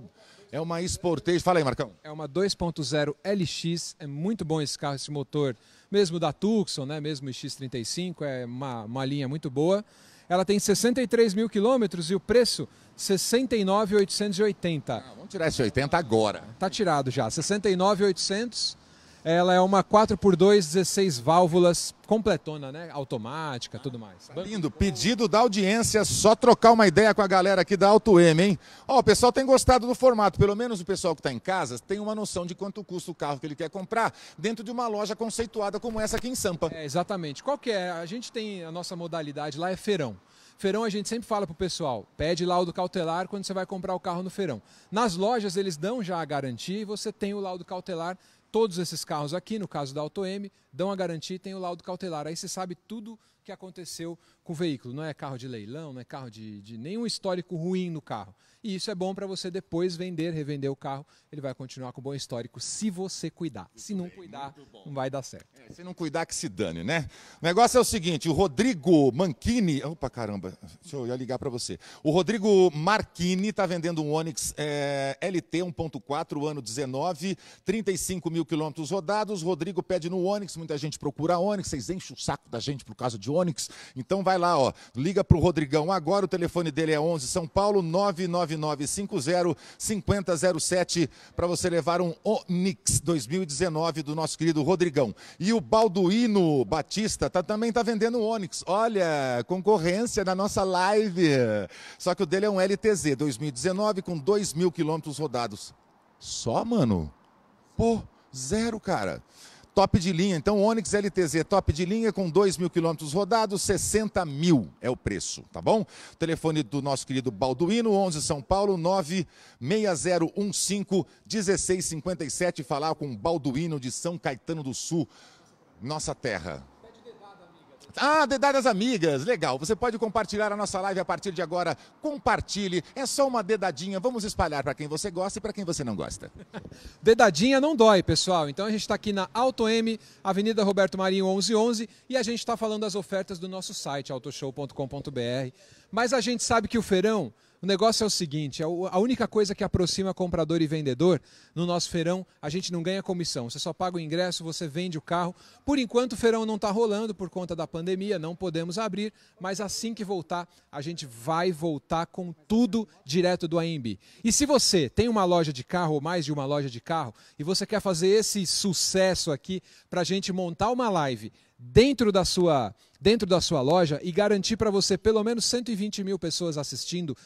É uma Sportage, fala aí Marcão. É uma 2.0 LX, é muito bom esse carro, esse motor, mesmo da Tucson, né, mesmo X35, é uma, uma linha muito boa. Ela tem 63 mil quilômetros e o preço 69,880. Ah, vamos tirar esse 80 agora. Tá tirado já, 69,800 ela é uma 4x2, 16 válvulas, completona, né? Automática, tudo mais. Lindo, pedido da audiência, só trocar uma ideia com a galera aqui da Auto M, hein? Ó, o pessoal tem gostado do formato, pelo menos o pessoal que está em casa tem uma noção de quanto custa o carro que ele quer comprar dentro de uma loja conceituada como essa aqui em Sampa. É, exatamente. Qual que é? A gente tem a nossa modalidade lá é feirão. Feirão a gente sempre fala pro pessoal, pede laudo cautelar quando você vai comprar o carro no feirão. Nas lojas eles dão já a garantia e você tem o laudo cautelar Todos esses carros aqui, no caso da Auto M, dão a garantia e tem o laudo cautelar. Aí você sabe tudo que aconteceu com o veículo. Não é carro de leilão, não é carro de, de nenhum histórico ruim no carro. E isso é bom para você depois vender, revender o carro. Ele vai continuar com bom histórico se você cuidar. Muito se não bem, cuidar, não vai dar certo. É, se não cuidar, que se dane, né? O negócio é o seguinte: o Rodrigo Manchini. Opa, caramba, deixa eu ligar para você. O Rodrigo Marchini está vendendo um Onix é, LT 1.4, ano 19, 35 mil quilômetros rodados. Rodrigo pede no Onix, muita gente procura Onix, vocês enchem o saco da gente por causa de Onix. Então vai vai lá, ó. Liga para o Rodrigão agora, o telefone dele é 11 São Paulo 999 50 07 para você levar um Onix 2019 do nosso querido Rodrigão. E o Balduino Batista tá, também está vendendo Onix. Olha, concorrência na nossa live. Só que o dele é um LTZ 2019 com 2 mil quilômetros rodados. Só, mano? Pô, zero, cara top de linha. Então, Onix LTZ top de linha com 2 mil quilômetros rodados, 60 mil é o preço, tá bom? telefone do nosso querido Balduino, 11 São Paulo, 96015-1657. Falar com o Balduino de São Caetano do Sul, nossa terra. Ah, dedadas amigas, legal. Você pode compartilhar a nossa live a partir de agora. Compartilhe, é só uma dedadinha. Vamos espalhar para quem você gosta e para quem você não gosta. dedadinha não dói, pessoal. Então a gente está aqui na Auto M, Avenida Roberto Marinho 1111, e a gente está falando das ofertas do nosso site, autoshow.com.br. Mas a gente sabe que o feirão o negócio é o seguinte: é a única coisa que aproxima comprador e vendedor no nosso feirão, a gente não ganha comissão. Você só paga o ingresso, você vende o carro. Por enquanto, o feirão não está rolando por conta da pandemia, não podemos abrir, mas assim que voltar, a gente vai voltar com tudo direto do AMB. E se você tem uma loja de carro ou mais de uma loja de carro e você quer fazer esse sucesso aqui para a gente montar uma live dentro da sua dentro da sua loja e garantir para você pelo menos 120 mil pessoas assistindo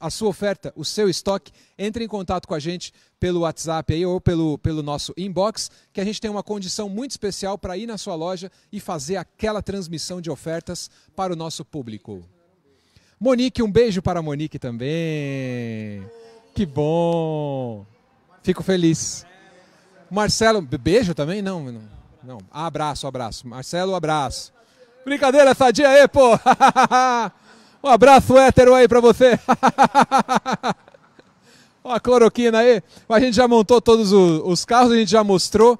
a sua oferta, o seu estoque, entre em contato com a gente pelo WhatsApp aí, ou pelo, pelo nosso inbox, que a gente tem uma condição muito especial para ir na sua loja e fazer aquela transmissão de ofertas para o nosso público. Monique, um beijo para a Monique também. Que bom! Fico feliz. Marcelo, beijo também? Não, não. não. abraço, abraço. Marcelo, abraço. Brincadeira, sadia aí, pô! um abraço hétero aí pra você! Uma cloroquina aí. A gente já montou todos os carros, a gente já mostrou.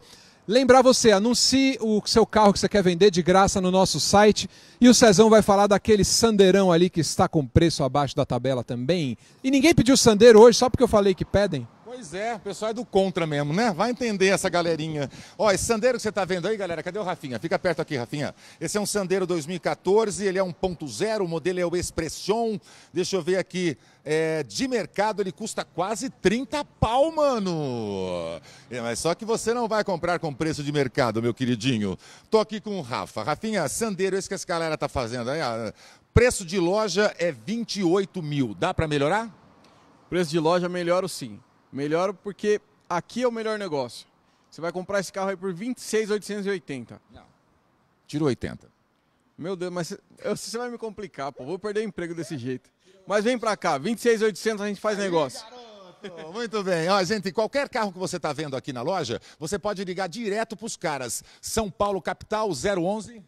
Lembrar você, anuncie o seu carro que você quer vender de graça no nosso site e o Cezão vai falar daquele sandeirão ali que está com preço abaixo da tabela também. E ninguém pediu sandeiro hoje só porque eu falei que pedem. Pois é, o pessoal é do contra mesmo, né? Vai entender essa galerinha. Ó, esse sandeiro que você está vendo aí, galera, cadê o Rafinha? Fica perto aqui, Rafinha. Esse é um sandeiro 2014, ele é 1.0, o modelo é o Expression. Deixa eu ver aqui. É, de mercado ele custa quase 30 pau, mano. É, mas só que você não vai comprar com preço de mercado, meu queridinho. Tô aqui com o Rafa. Rafinha, sandeiro, esse que essa galera tá fazendo aí, ah, ó. Preço de loja é 28 mil. Dá para melhorar? Preço de loja melhora sim. Melhor porque aqui é o melhor negócio. Você vai comprar esse carro aí por 26,880. Não. Tira 80. Meu Deus, mas você vai me complicar, pô. Vou perder emprego desse jeito. Mas vem pra cá, 26,800 a gente faz negócio. Muito bem. Ó, gente, qualquer carro que você está vendo aqui na loja, você pode ligar direto para os caras. São Paulo Capital 011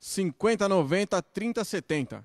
5090 3070.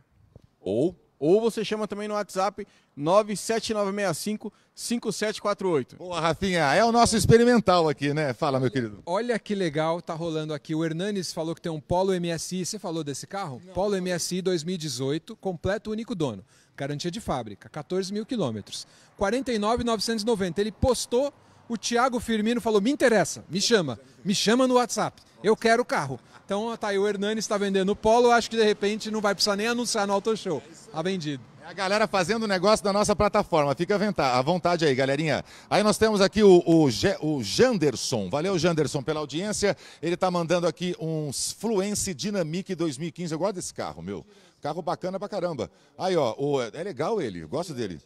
Ou ou você chama também no WhatsApp 97965-5748. Boa, Rafinha. É o nosso experimental aqui, né? Fala, meu querido. Olha que legal, tá rolando aqui. O Hernanes falou que tem um Polo MSI. Você falou desse carro? Não, Polo não. MSI 2018, completo único dono. Garantia de fábrica, 14 mil quilômetros. 49,990. Ele postou o Thiago Firmino falou: me interessa, me chama, me chama no WhatsApp, eu quero o carro. Então tá aí, o Hernani está vendendo o Polo, acho que de repente não vai precisar nem anunciar no Auto Show. Tá vendido. É a galera fazendo o negócio da nossa plataforma. Fica à vontade aí, galerinha. Aí nós temos aqui o, o, o Janderson. Valeu, Janderson, pela audiência. Ele está mandando aqui uns Fluence Dynamic 2015. Eu gosto desse carro, meu. Carro bacana pra caramba. Aí, ó, o, é legal ele, gosto dele.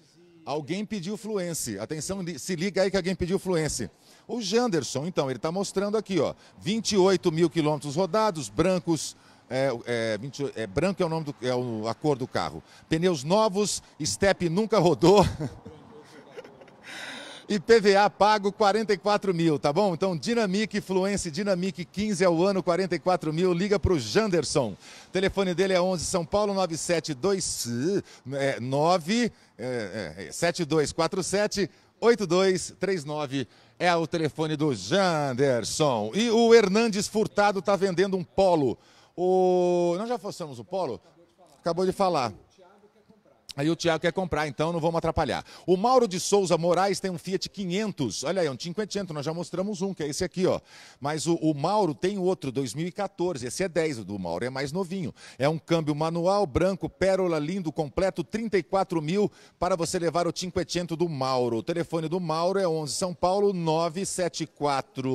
Alguém pediu Fluence. Atenção, se liga aí que alguém pediu Fluence. O Janderson, então, ele está mostrando aqui, ó, 28 mil quilômetros rodados, brancos, é, é, 20, é, branco é o nome do, é o, a cor do carro. Pneus novos, step nunca rodou. e PVA pago 44 mil, tá bom? Então, Dynamic Fluence Dynamic 15 é o ano, 44 mil. Liga para o Janderson. O telefone dele é 11 São Paulo 972 é, 9 7247 é, 8239 é, é. é o telefone do Janderson. E o Hernandes Furtado está vendendo um polo. O... Nós já forçamos o polo? Acabou de falar. Aí o Thiago quer comprar, então não vamos atrapalhar. O Mauro de Souza Moraes tem um Fiat 500. Olha aí, um 500, nós já mostramos um, que é esse aqui, ó. Mas o, o Mauro tem outro, 2014. Esse é 10, o do Mauro é mais novinho. É um câmbio manual, branco, pérola, lindo, completo, 34 mil para você levar o 500 do Mauro. O telefone do Mauro é 11 São Paulo 974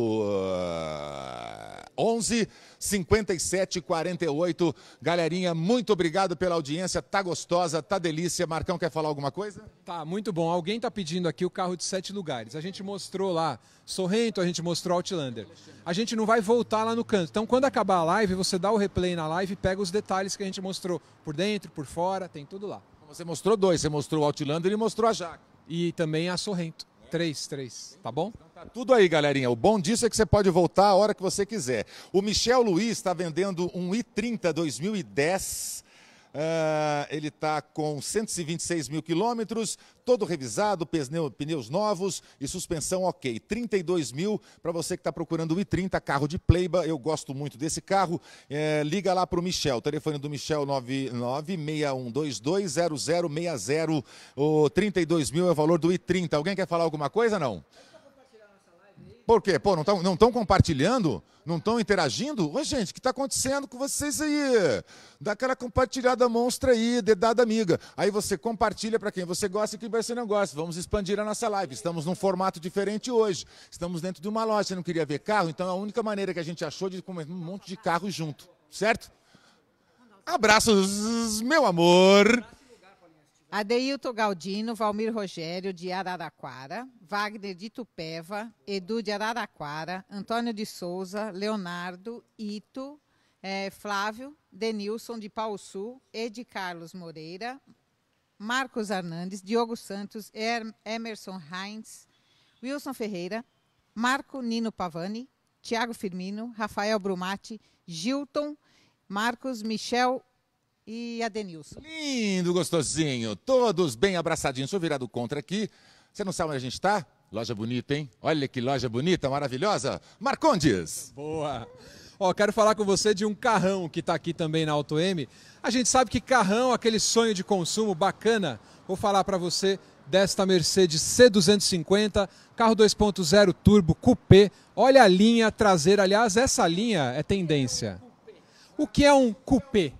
11 57 48. Galerinha, muito obrigado pela audiência, tá gostosa, tá delícia delícia. Marcão, quer falar alguma coisa? Tá, muito bom. Alguém está pedindo aqui o carro de sete lugares. A gente mostrou lá Sorrento, a gente mostrou Outlander. A gente não vai voltar lá no canto. Então, quando acabar a live, você dá o replay na live e pega os detalhes que a gente mostrou por dentro, por fora, tem tudo lá. Você mostrou dois. Você mostrou o Outlander e mostrou a Jaca. E também a Sorrento. Três, três, tá bom? Então, tá tudo aí, galerinha. O bom disso é que você pode voltar a hora que você quiser. O Michel Luiz está vendendo um i30 2010 Uh, ele está com 126 mil quilômetros, todo revisado, pneu, pneus novos e suspensão ok. 32 mil para você que está procurando o i30, carro de Pleiba. Eu gosto muito desse carro. Uh, liga lá para o Michel. Telefone do Michel 9961220060. O 32 mil é o valor do i30. Alguém quer falar alguma coisa? Não. Por quê? Pô, não estão compartilhando? não estão interagindo? Ô, gente, o que está acontecendo com vocês aí? Dá aquela compartilhada monstra aí, dedada amiga. Aí você compartilha para quem você gosta e quem você não gosta. Vamos expandir a nossa live. Estamos num formato diferente hoje. Estamos dentro de uma loja. Você não queria ver carro? Então é a única maneira que a gente achou de comer um monte de carro junto, certo? Abraços, meu amor. Adeilto Galdino, Valmir Rogério de Araraquara, Wagner de Tupeva, Edu de Araraquara, Antônio de Souza, Leonardo, Ito, eh, Flávio, Denilson de Pau Sul, Ed Carlos Moreira, Marcos Hernandes, Diogo Santos, er Emerson Heinz, Wilson Ferreira, Marco Nino Pavani, Tiago Firmino, Rafael Brumati, Gilton, Marcos Michel e Adenilson. Lindo, gostosinho. Todos bem abraçadinhos. Sou virado contra aqui. Você não sabe onde a gente está? Loja bonita, hein? Olha que loja bonita, maravilhosa. Marcondes. Boa. Ó, quero falar com você de um carrão que está aqui também na Auto M. A gente sabe que carrão, aquele sonho de consumo bacana. Vou falar para você desta Mercedes C250, carro 2.0 turbo coupé. Olha a linha traseira, aliás, essa linha é tendência. O que é um coupé?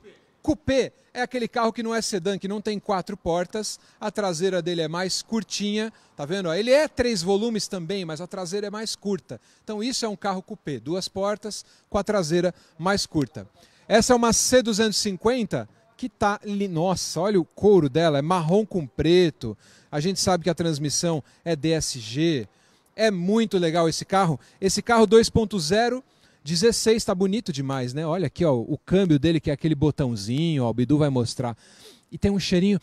Coupé é aquele carro que não é sedã, que não tem quatro portas, a traseira dele é mais curtinha, tá vendo? Ele é três volumes também, mas a traseira é mais curta. Então isso é um carro coupé, duas portas com a traseira mais curta. Essa é uma C250 que tá, nossa, olha o couro dela, é marrom com preto. A gente sabe que a transmissão é DSG. É muito legal esse carro. Esse carro 2.0 16 está bonito demais, né? Olha aqui, ó, o câmbio dele que é aquele botãozinho, ó, o Bidu vai mostrar. E tem um cheirinho,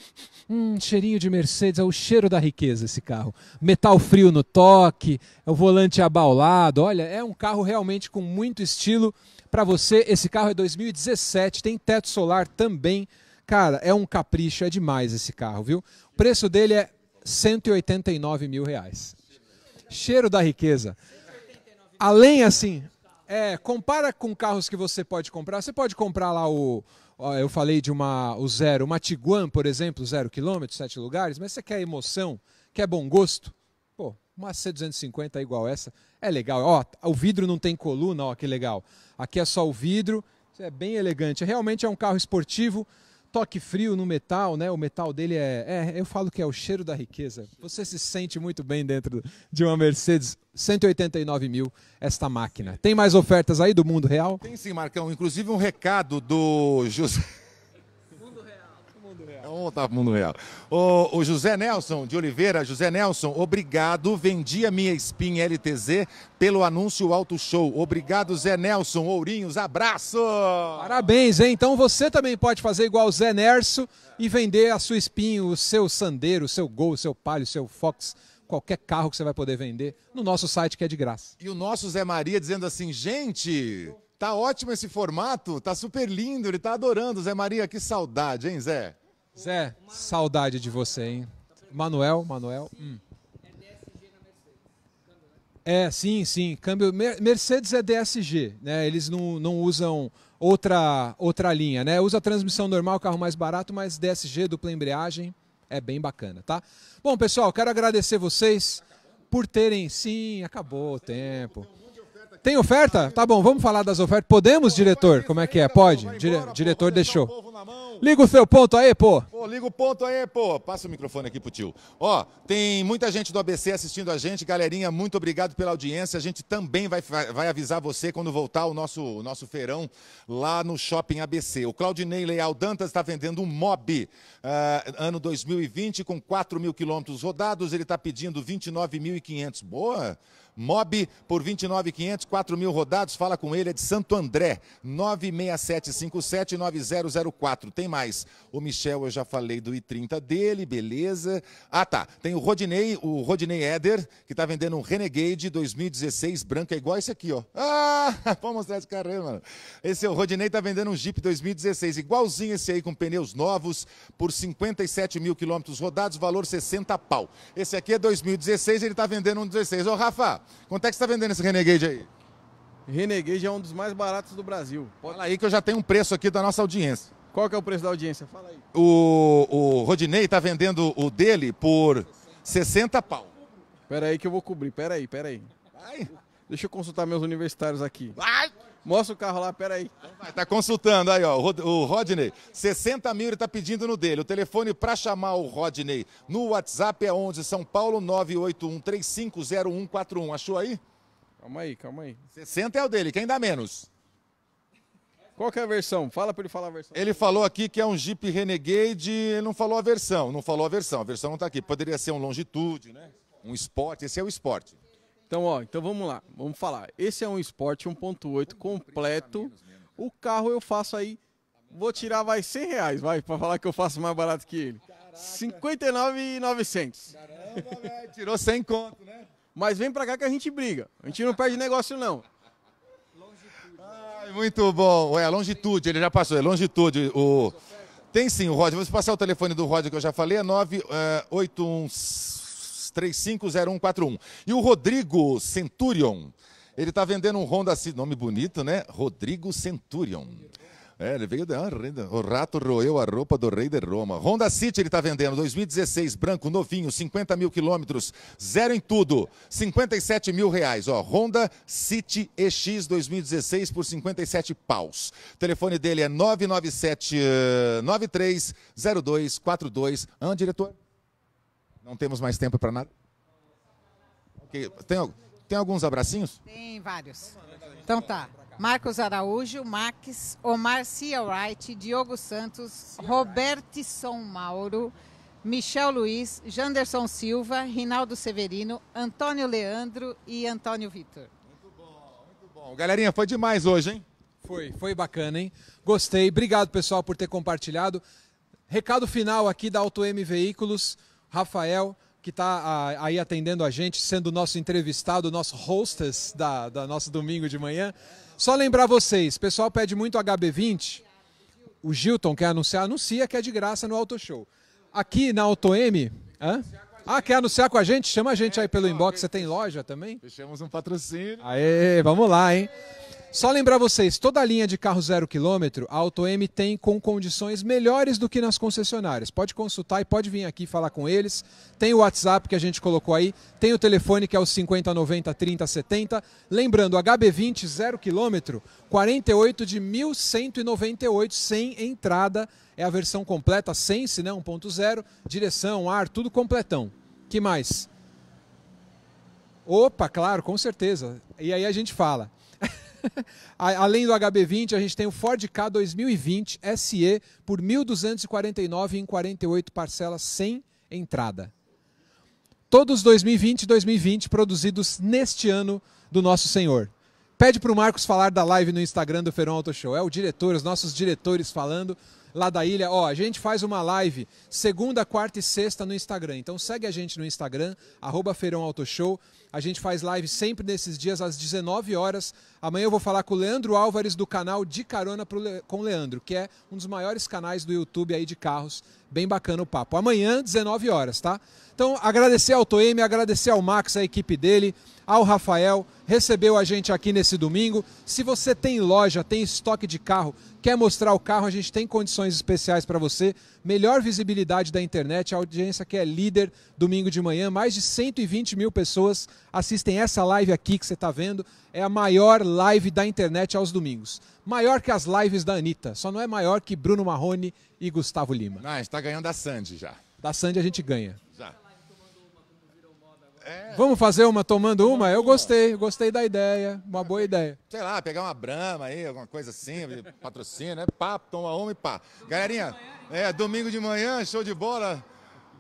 um cheirinho de Mercedes, é o cheiro da riqueza esse carro. Metal frio no toque, é o volante abaulado, olha, é um carro realmente com muito estilo para você. Esse carro é 2017, tem teto solar também. Cara, é um capricho, é demais esse carro, viu? O preço dele é 189 mil reais. Cheiro da riqueza além assim, é, compara com carros que você pode comprar. Você pode comprar lá o. Eu falei de uma o zero, uma Tiguan, por exemplo, zero quilômetro, sete lugares, mas você quer emoção, quer bom gosto? Pô, uma C250 é igual essa é legal. Ó, o vidro não tem coluna, ó, que legal. Aqui é só o vidro, é bem elegante. Realmente é um carro esportivo toque frio no metal, né? O metal dele é, é, eu falo que é o cheiro da riqueza. Você se sente muito bem dentro de uma Mercedes 189 mil esta máquina. Tem mais ofertas aí do mundo real? Tem sim, Marcão. Inclusive um recado do José. Mundo real. Mundo real. É um voltar para o mundo real. O, o, José Nelson de Oliveira, José Nelson, obrigado. Vendi a minha Spin LTZ pelo anúncio Alto Show. Obrigado, Zé Nelson. Ourinhos, abraço! Parabéns, hein? Então você também pode fazer igual o Zé Nerso e vender a sua Spin, o seu Sandeiro, o seu Gol, o seu Palio, o seu Fox qualquer carro que você vai poder vender no nosso site que é de graça. E o nosso Zé Maria dizendo assim, gente, tá ótimo esse formato, tá super lindo, ele tá adorando. Zé Maria, que saudade, hein, Zé? Zé, saudade de você, hein? Manuel, Manuel. Hum. É, sim, sim. Câmbio Mercedes é DSG, né? Eles não, não usam outra outra linha, né? Usa transmissão normal, carro mais barato, mas DSG dupla embreagem é bem bacana, tá? Bom, pessoal, quero agradecer vocês por terem, sim, acabou o tempo. Tem oferta? Tá bom, vamos falar das ofertas. Podemos, diretor? Como é que é? Pode? Dire... Diretor deixou. Liga o seu ponto aí, pô. Pô, liga o ponto aí, pô. Passa o microfone aqui pro tio. Ó, tem muita gente do ABC assistindo a gente. Galerinha, muito obrigado pela audiência. A gente também vai, vai avisar você quando voltar o nosso, o nosso feirão lá no Shopping ABC. O Claudinei Leal Dantas está vendendo um Mob uh, ano 2020 com 4 mil quilômetros rodados. Ele está pedindo 29.500. Boa! Mob por 29,500, 4 mil rodados. Fala com ele, é de Santo André, 967579004. Tem mais. O Michel, eu já falei do i30 dele, beleza. Ah, tá. Tem o Rodinei, o Rodinei Eder, que tá vendendo um Renegade 2016 é igual esse aqui, ó. Ah, vamos mostrar esse carro aí, mano. Esse é o Rodinei, tá vendendo um Jeep 2016, igualzinho esse aí, com pneus novos, por 57 mil quilômetros rodados, valor 60 pau. Esse aqui é 2016, ele tá vendendo um 16. Ô, Rafa, Quanto é que você está vendendo esse Renegade aí? Renegade é um dos mais baratos do Brasil. Pode... Fala aí que eu já tenho um preço aqui da nossa audiência. Qual que é o preço da audiência? Fala aí. O, o Rodinei está vendendo o dele por 60 pau. Pera aí que eu vou cobrir. Pera aí, pera aí. Vai. Deixa eu consultar meus universitários aqui. Vai! Mostra o carro lá, peraí. Então tá consultando aí, ó. O Rodney, 60 mil ele tá pedindo no dele. O telefone para chamar o Rodney no WhatsApp é 11 São Paulo 981350141. Achou aí? Calma aí, calma aí. 60 é o dele, quem dá menos? Qual que é a versão? Fala para ele falar a versão. Ele falou aqui que é um Jeep Renegade, ele não falou a versão, não falou a versão, a versão não tá aqui. Poderia ser um Longitude, né? Um Sport, esse é o Sport. Então, ó, então vamos lá, vamos falar. Esse é um Sport 1.8 completo. O carro eu faço aí, vou tirar vai 100 reais, vai, para falar que eu faço mais barato que ele. 59,900. Caramba, velho, tirou 100 conto, né? Mas vem pra cá que a gente briga. A gente não perde negócio, não. Ai, muito bom. É, longitude, ele já passou, é longitude. O... Tem sim, o Roger. Vou passar o telefone do Roger que eu já falei, é 981. 350141. E o Rodrigo Centurion, ele está vendendo um Honda Civic, nome bonito, né? Rodrigo Centurion. É, ele veio. Da... Ah, o rato roeu a roupa do rei de Roma. Honda City ele está vendendo. 2016, branco, novinho, 50 mil quilômetros, zero em tudo. 57 mil reais. Ó, Honda City EX 2016 por 57 paus. O telefone dele é 997 930242. Ah, diretor. Não temos mais tempo para nada? Okay. Tem, tem alguns abracinhos? Tem vários. Então tá. Marcos Araújo, Max, Omar Cia Wright, Diogo Santos, Robertson Mauro, Michel Luiz, Janderson Silva, Rinaldo Severino, Antônio Leandro e Antônio Vitor. Muito bom, muito bom. Galerinha, foi demais hoje, hein? Foi, foi bacana, hein? Gostei. Obrigado, pessoal, por ter compartilhado. Recado final aqui da Auto M Veículos. Rafael, que está ah, aí atendendo a gente, sendo nosso entrevistado, nosso hostess da, da nosso domingo de manhã. Só lembrar vocês, pessoal pede muito HB20. O Gilton quer anunciar, anuncia que é de graça no Auto Show. Aqui na Auto M. Hã? Ah, quer anunciar com a gente? Chama a gente aí pelo inbox, você tem loja também? Fechamos um patrocínio. Aê, vamos lá, hein? Só lembrar vocês, toda a linha de carro zero quilômetro, a Auto M tem com condições melhores do que nas concessionárias. Pode consultar e pode vir aqui falar com eles. Tem o WhatsApp que a gente colocou aí, tem o telefone que é o 5090 3070. Lembrando, HB20 zero quilômetro, 48 de 1198 sem entrada. É a versão completa, Sense, né? 1.0, direção, ar, tudo completão. Que mais? Opa, claro, com certeza. E aí a gente fala. Além do HB20, a gente tem o Ford K 2020 SE por 1.249 em 48 parcelas sem entrada. Todos 2020 e 2020 produzidos neste ano do nosso Senhor. Pede para o Marcos falar da live no Instagram do Ferão Auto Show. É o diretor, os nossos diretores falando lá da ilha. Ó, a gente faz uma live segunda, quarta e sexta no Instagram. Então segue a gente no Instagram, arroba Feirão Auto Show. A gente faz live sempre nesses dias às 19 horas. Amanhã eu vou falar com o Leandro Álvares do canal De Carona Le... com Leandro, que é um dos maiores canais do YouTube aí de carros. Bem bacana o papo. Amanhã, 19 horas, tá? Então, agradecer ao Toeme, agradecer ao Max, a equipe dele, ao Rafael, recebeu a gente aqui nesse domingo. Se você tem loja, tem estoque de carro, quer mostrar o carro, a gente tem condições especiais para você. Melhor visibilidade da internet, a audiência que é líder domingo de manhã, mais de 120 mil pessoas assistem essa live aqui que você está vendo. É a maior live da internet aos domingos. Maior que as lives da Anitta. Só não é maior que Bruno Marrone e Gustavo Lima. Não, ah, a gente está ganhando da Sandy já. Da Sandy a gente ganha. Já. É. Vamos fazer uma tomando uma? Eu gostei, gostei da ideia, uma boa ideia. Sei lá, pegar uma brama aí, alguma coisa assim, patrocínio, né? Pá, toma uma e pá. Galerinha, é, domingo de manhã, show de bola.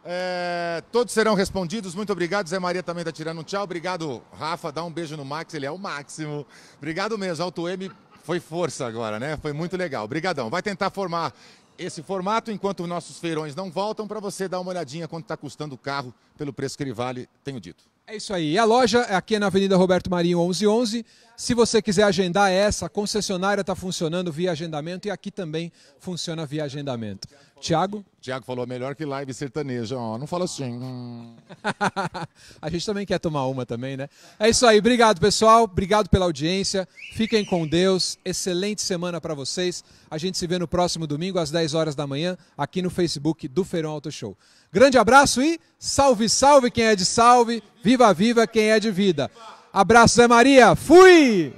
É, todos serão respondidos. Muito obrigado. Zé Maria também está tirando um tchau. Obrigado, Rafa. Dá um beijo no Max, ele é o máximo. Obrigado mesmo. Alto M foi força agora, né? Foi muito legal. Obrigadão. Vai tentar formar esse formato enquanto nossos feirões não voltam para você dar uma olhadinha quanto está custando o carro pelo preço que ele vale, tenho dito. É isso aí. E a loja é aqui na Avenida Roberto Marinho 1111. Se você quiser agendar essa, a concessionária está funcionando via agendamento e aqui também funciona via agendamento. Tiago? Tiago falou é melhor que live sertaneja, ó. Não fala assim. Hum. a gente também quer tomar uma também, né? É isso aí. Obrigado, pessoal. Obrigado pela audiência. Fiquem com Deus. Excelente semana para vocês. A gente se vê no próximo domingo às 10 horas da manhã aqui no Facebook do Feirão Auto Show. Grande abraço e salve, salve quem é de salve, viva, viva quem é de vida. Abraço, Zé Maria. Fui!